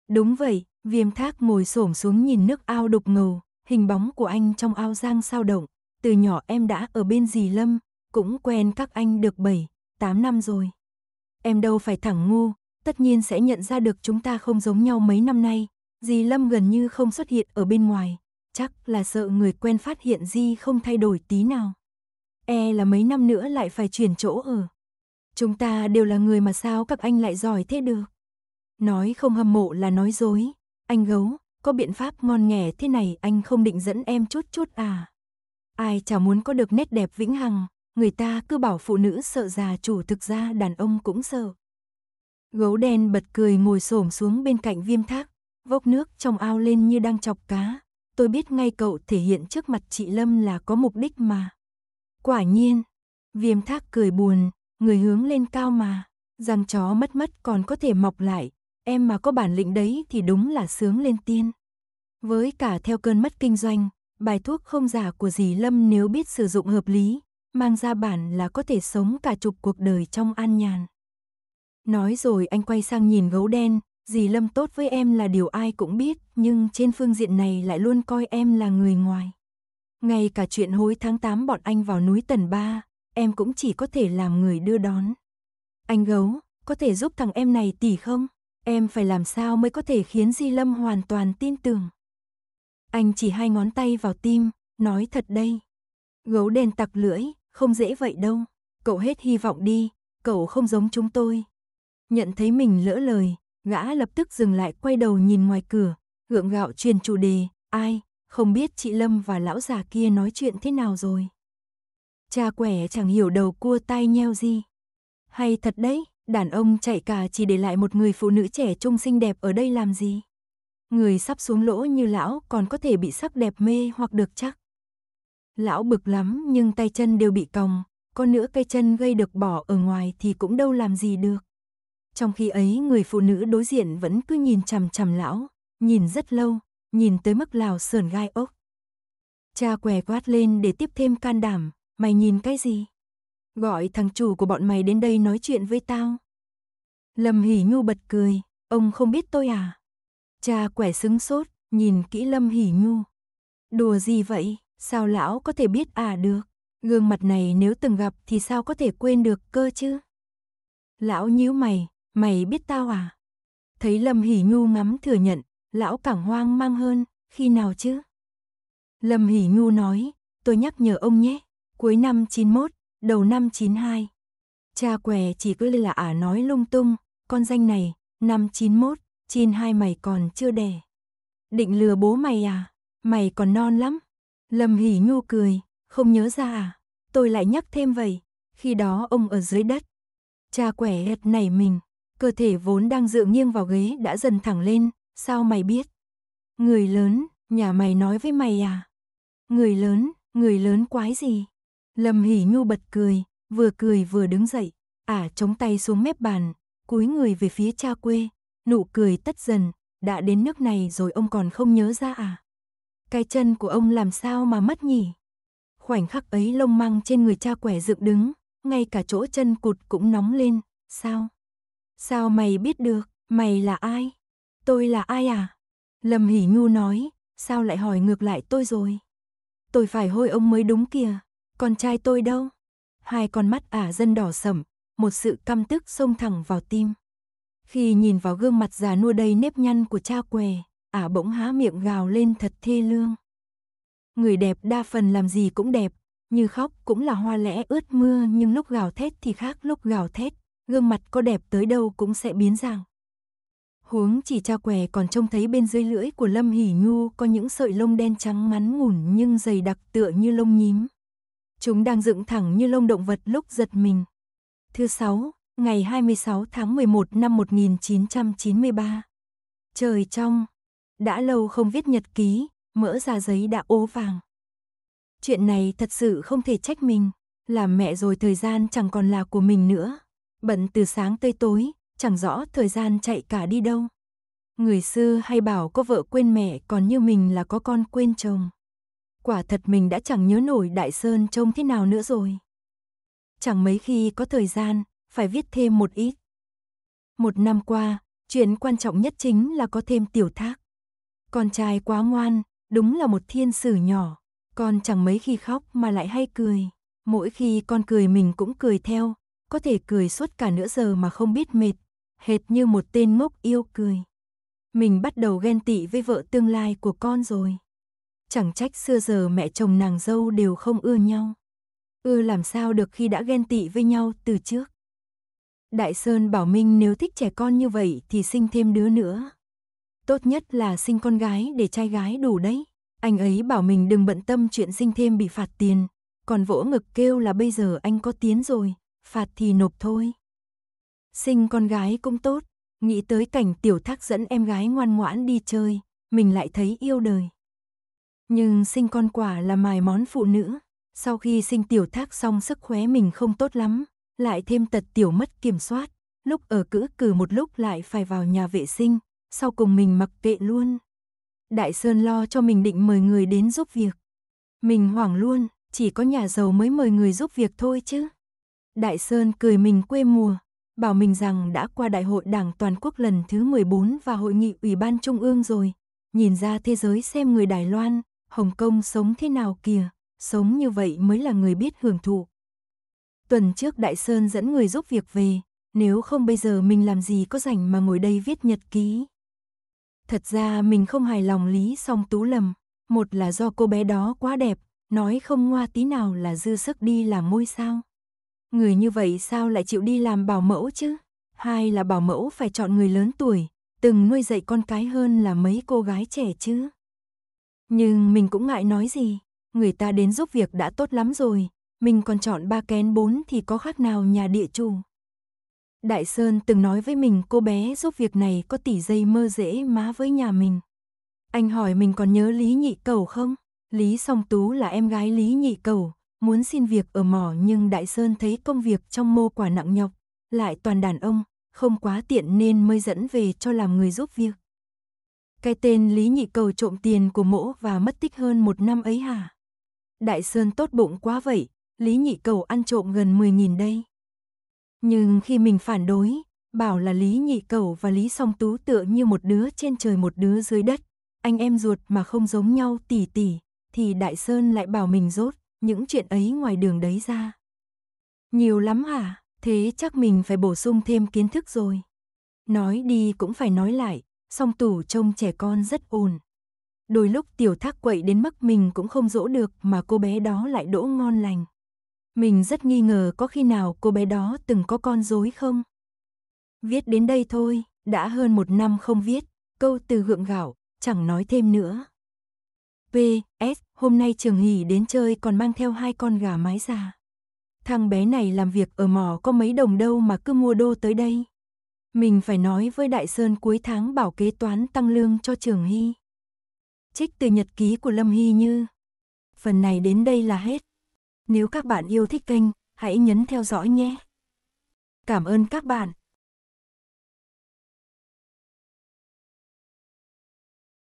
Đúng vậy, viêm thác ngồi xổm xuống nhìn nước ao đục ngầu, hình bóng của anh trong ao giang sao động. Từ nhỏ em đã ở bên dì Lâm, cũng quen các anh được 7, 8 năm rồi. Em đâu phải thẳng ngu, tất nhiên sẽ nhận ra được chúng ta không giống nhau mấy năm nay. Di Lâm gần như không xuất hiện ở bên ngoài, chắc là sợ người quen phát hiện Di không thay đổi tí nào. E là mấy năm nữa lại phải chuyển chỗ ở. Chúng ta đều là người mà sao các anh lại giỏi thế được. Nói không hâm mộ là nói dối. Anh gấu, có biện pháp ngon nghẻ thế này anh không định dẫn em chút chút à. Ai chả muốn có được nét đẹp vĩnh hằng, người ta cứ bảo phụ nữ sợ già chủ thực ra đàn ông cũng sợ. Gấu đen bật cười ngồi xổm xuống bên cạnh viêm thác, vốc nước trong ao lên như đang chọc cá. Tôi biết ngay cậu thể hiện trước mặt chị Lâm là có mục đích mà. Quả nhiên, viêm thác cười buồn, người hướng lên cao mà, răng chó mất mất còn có thể mọc lại, em mà có bản lĩnh đấy thì đúng là sướng lên tiên. Với cả theo cơn mất kinh doanh, bài thuốc không giả của dì Lâm nếu biết sử dụng hợp lý, mang ra bản là có thể sống cả chục cuộc đời trong an nhàn. Nói rồi anh quay sang nhìn gấu đen, dì Lâm tốt với em là điều ai cũng biết, nhưng trên phương diện này lại luôn coi em là người ngoài. Ngay cả chuyện hối tháng 8 bọn anh vào núi Tần Ba, em cũng chỉ có thể làm người đưa đón. Anh gấu, có thể giúp thằng em này tỷ không? Em phải làm sao mới có thể khiến Di Lâm hoàn toàn tin tưởng. Anh chỉ hai ngón tay vào tim, nói thật đây. Gấu đen tặc lưỡi, không dễ vậy đâu. Cậu hết hy vọng đi, cậu không giống chúng tôi, Nhận thấy mình lỡ lời, gã lập tức dừng lại quay đầu nhìn ngoài cửa, gượng gạo truyền chủ đề, ai, không biết chị Lâm và lão già kia nói chuyện thế nào rồi. Cha quẻ chẳng hiểu đầu cua tai nheo gì. Hay thật đấy, đàn ông chạy cả chỉ để lại một người phụ nữ trẻ trung xinh đẹp ở đây làm gì. Người sắp xuống lỗ như lão còn có thể bị sắc đẹp mê hoặc được chắc. Lão bực lắm nhưng tay chân đều bị còng, có nữa cây chân gây được bỏ ở ngoài thì cũng đâu làm gì được. Trong khi ấy người phụ nữ đối diện vẫn cứ nhìn chằm chằm lão, nhìn rất lâu, nhìn tới mức lào sườn gai ốc. Cha què quát lên để tiếp thêm can đảm, mày nhìn cái gì? Gọi thằng chủ của bọn mày đến đây nói chuyện với tao. Lâm Hỷ Nhu bật cười, ông không biết tôi à? Cha quẻ sững sốt, nhìn kỹ Lâm Hỷ Nhu. Đùa gì vậy, sao lão có thể biết à được? Gương mặt này nếu từng gặp thì sao có thể quên được cơ chứ? Lão nhíu mày, mày biết tao à? Thấy Lâm Hỷ Nhu ngắm thừa nhận, lão càng hoang mang hơn, khi nào chứ? Lâm Hỷ Nhu nói, tôi nhắc nhở ông nhé, cuối năm 91, đầu năm 92. Cha què chỉ cứ là ả à nói lung tung, con danh này, năm 91, 92 mày còn chưa đẻ. Định lừa bố mày à? Mày còn non lắm. Lâm Hỷ Nhu cười, không nhớ ra à? Tôi lại nhắc thêm vậy, khi đó ông ở dưới đất. Cha quẻ hệt nảy mình, Cơ thể vốn đang dựa nghiêng vào ghế đã dần thẳng lên, sao mày biết? Người lớn, nhà mày nói với mày à? Người lớn, người lớn quái gì? Lâm Hỉ Nhu bật cười, vừa cười vừa đứng dậy, ả à, chống tay xuống mép bàn, cúi người về phía cha quê, nụ cười tất dần, đã đến nước này rồi ông còn không nhớ ra à? Cái chân của ông làm sao mà mất nhỉ? Khoảnh khắc ấy lông măng trên người cha quẻ dựng đứng, ngay cả chỗ chân cụt cũng nóng lên, sao? Sao mày biết được, mày là ai? Tôi là ai à? Lâm Hỷ Nhu nói, sao lại hỏi ngược lại tôi rồi? Tôi phải hôi ông mới đúng kìa, con trai tôi đâu? Hai con mắt ả à dân đỏ sẩm, một sự căm tức xông thẳng vào tim. Khi nhìn vào gương mặt già nua đầy nếp nhăn của cha què, ả bỗng há miệng gào lên thật thê lương. Người đẹp đa phần làm gì cũng đẹp, như khóc cũng là hoa lẽ ướt mưa nhưng lúc gào thét thì khác lúc gào thét, gương mặt có đẹp tới đâu cũng sẽ biến dạng. Huống chỉ cha què còn trông thấy bên dưới lưỡi của Lâm Hỷ Nhu có những sợi lông đen trắng mắn ngủn nhưng dày đặc tựa như lông nhím. Chúng đang dựng thẳng như lông động vật lúc giật mình. Thứ sáu, ngày 26 tháng 11 năm 1993. Trời trong, đã lâu không viết nhật ký, mỡ ra giấy đã ố vàng. Chuyện này thật sự không thể trách mình, làm mẹ rồi thời gian chẳng còn là của mình nữa bận từ sáng tới tối, chẳng rõ thời gian chạy cả đi đâu. Người xưa hay bảo có vợ quên mẹ còn như mình là có con quên chồng. Quả thật mình đã chẳng nhớ nổi Đại Sơn trông thế nào nữa rồi. Chẳng mấy khi có thời gian, phải viết thêm một ít. Một năm qua, chuyện quan trọng nhất chính là có thêm tiểu thác. Con trai quá ngoan, đúng là một thiên sử nhỏ. Con chẳng mấy khi khóc mà lại hay cười. Mỗi khi con cười mình cũng cười theo, có thể cười suốt cả nửa giờ mà không biết mệt, hệt như một tên ngốc yêu cười. Mình bắt đầu ghen tị với vợ tương lai của con rồi. Chẳng trách xưa giờ mẹ chồng nàng dâu đều không ưa nhau. Ưa làm sao được khi đã ghen tị với nhau từ trước. Đại Sơn bảo Minh nếu thích trẻ con như vậy thì sinh thêm đứa nữa. Tốt nhất là sinh con gái để trai gái đủ đấy. Anh ấy bảo mình đừng bận tâm chuyện sinh thêm bị phạt tiền, còn vỗ ngực kêu là bây giờ anh có tiến rồi, phạt thì nộp thôi. Sinh con gái cũng tốt, nghĩ tới cảnh tiểu thác dẫn em gái ngoan ngoãn đi chơi, mình lại thấy yêu đời. Nhưng sinh con quả là mài món phụ nữ, sau khi sinh tiểu thác xong sức khỏe mình không tốt lắm, lại thêm tật tiểu mất kiểm soát, lúc ở cữ cử một lúc lại phải vào nhà vệ sinh, sau cùng mình mặc kệ luôn. Đại Sơn lo cho mình định mời người đến giúp việc. Mình hoảng luôn, chỉ có nhà giàu mới mời người giúp việc thôi chứ. Đại Sơn cười mình quê mùa, bảo mình rằng đã qua đại hội đảng toàn quốc lần thứ 14 và hội nghị ủy ban trung ương rồi. Nhìn ra thế giới xem người Đài Loan, Hồng Kông sống thế nào kìa, sống như vậy mới là người biết hưởng thụ. Tuần trước Đại Sơn dẫn người giúp việc về, nếu không bây giờ mình làm gì có rảnh mà ngồi đây viết nhật ký. Thật ra mình không hài lòng Lý song tú lầm, một là do cô bé đó quá đẹp, nói không ngoa tí nào là dư sức đi làm môi sao. Người như vậy sao lại chịu đi làm bảo mẫu chứ? Hai là bảo mẫu phải chọn người lớn tuổi, từng nuôi dạy con cái hơn là mấy cô gái trẻ chứ. Nhưng mình cũng ngại nói gì, người ta đến giúp việc đã tốt lắm rồi, mình còn chọn ba kén bốn thì có khác nào nhà địa chủ. Đại Sơn từng nói với mình cô bé giúp việc này có tỷ dây mơ dễ má với nhà mình. Anh hỏi mình còn nhớ Lý Nhị Cầu không? Lý Song Tú là em gái Lý Nhị Cầu, muốn xin việc ở mỏ nhưng Đại Sơn thấy công việc trong mô quả nặng nhọc, lại toàn đàn ông, không quá tiện nên mới dẫn về cho làm người giúp việc. Cái tên Lý Nhị Cầu trộm tiền của mỗ và mất tích hơn một năm ấy hả? Đại Sơn tốt bụng quá vậy, Lý Nhị Cầu ăn trộm gần 10.000 đây. Nhưng khi mình phản đối, bảo là Lý Nhị Cầu và Lý Song Tú tựa như một đứa trên trời một đứa dưới đất, anh em ruột mà không giống nhau tỉ tỉ, thì Đại Sơn lại bảo mình rốt những chuyện ấy ngoài đường đấy ra. Nhiều lắm hả? Thế chắc mình phải bổ sung thêm kiến thức rồi. Nói đi cũng phải nói lại, song tủ trông trẻ con rất ổn. Đôi lúc tiểu thác quậy đến mức mình cũng không dỗ được mà cô bé đó lại đỗ ngon lành. Mình rất nghi ngờ có khi nào cô bé đó từng có con dối không? Viết đến đây thôi, đã hơn một năm không viết, câu từ gượng gạo, chẳng nói thêm nữa. P. S hôm nay Trường Hỉ đến chơi còn mang theo hai con gà mái già. Thằng bé này làm việc ở mỏ có mấy đồng đâu mà cứ mua đô tới đây. Mình phải nói với Đại Sơn cuối tháng bảo kế toán tăng lương cho Trường Hy. Trích từ nhật ký của Lâm Hy Như. Phần này đến đây là hết. Nếu các bạn yêu thích kênh, hãy nhấn theo dõi nhé. Cảm ơn các bạn.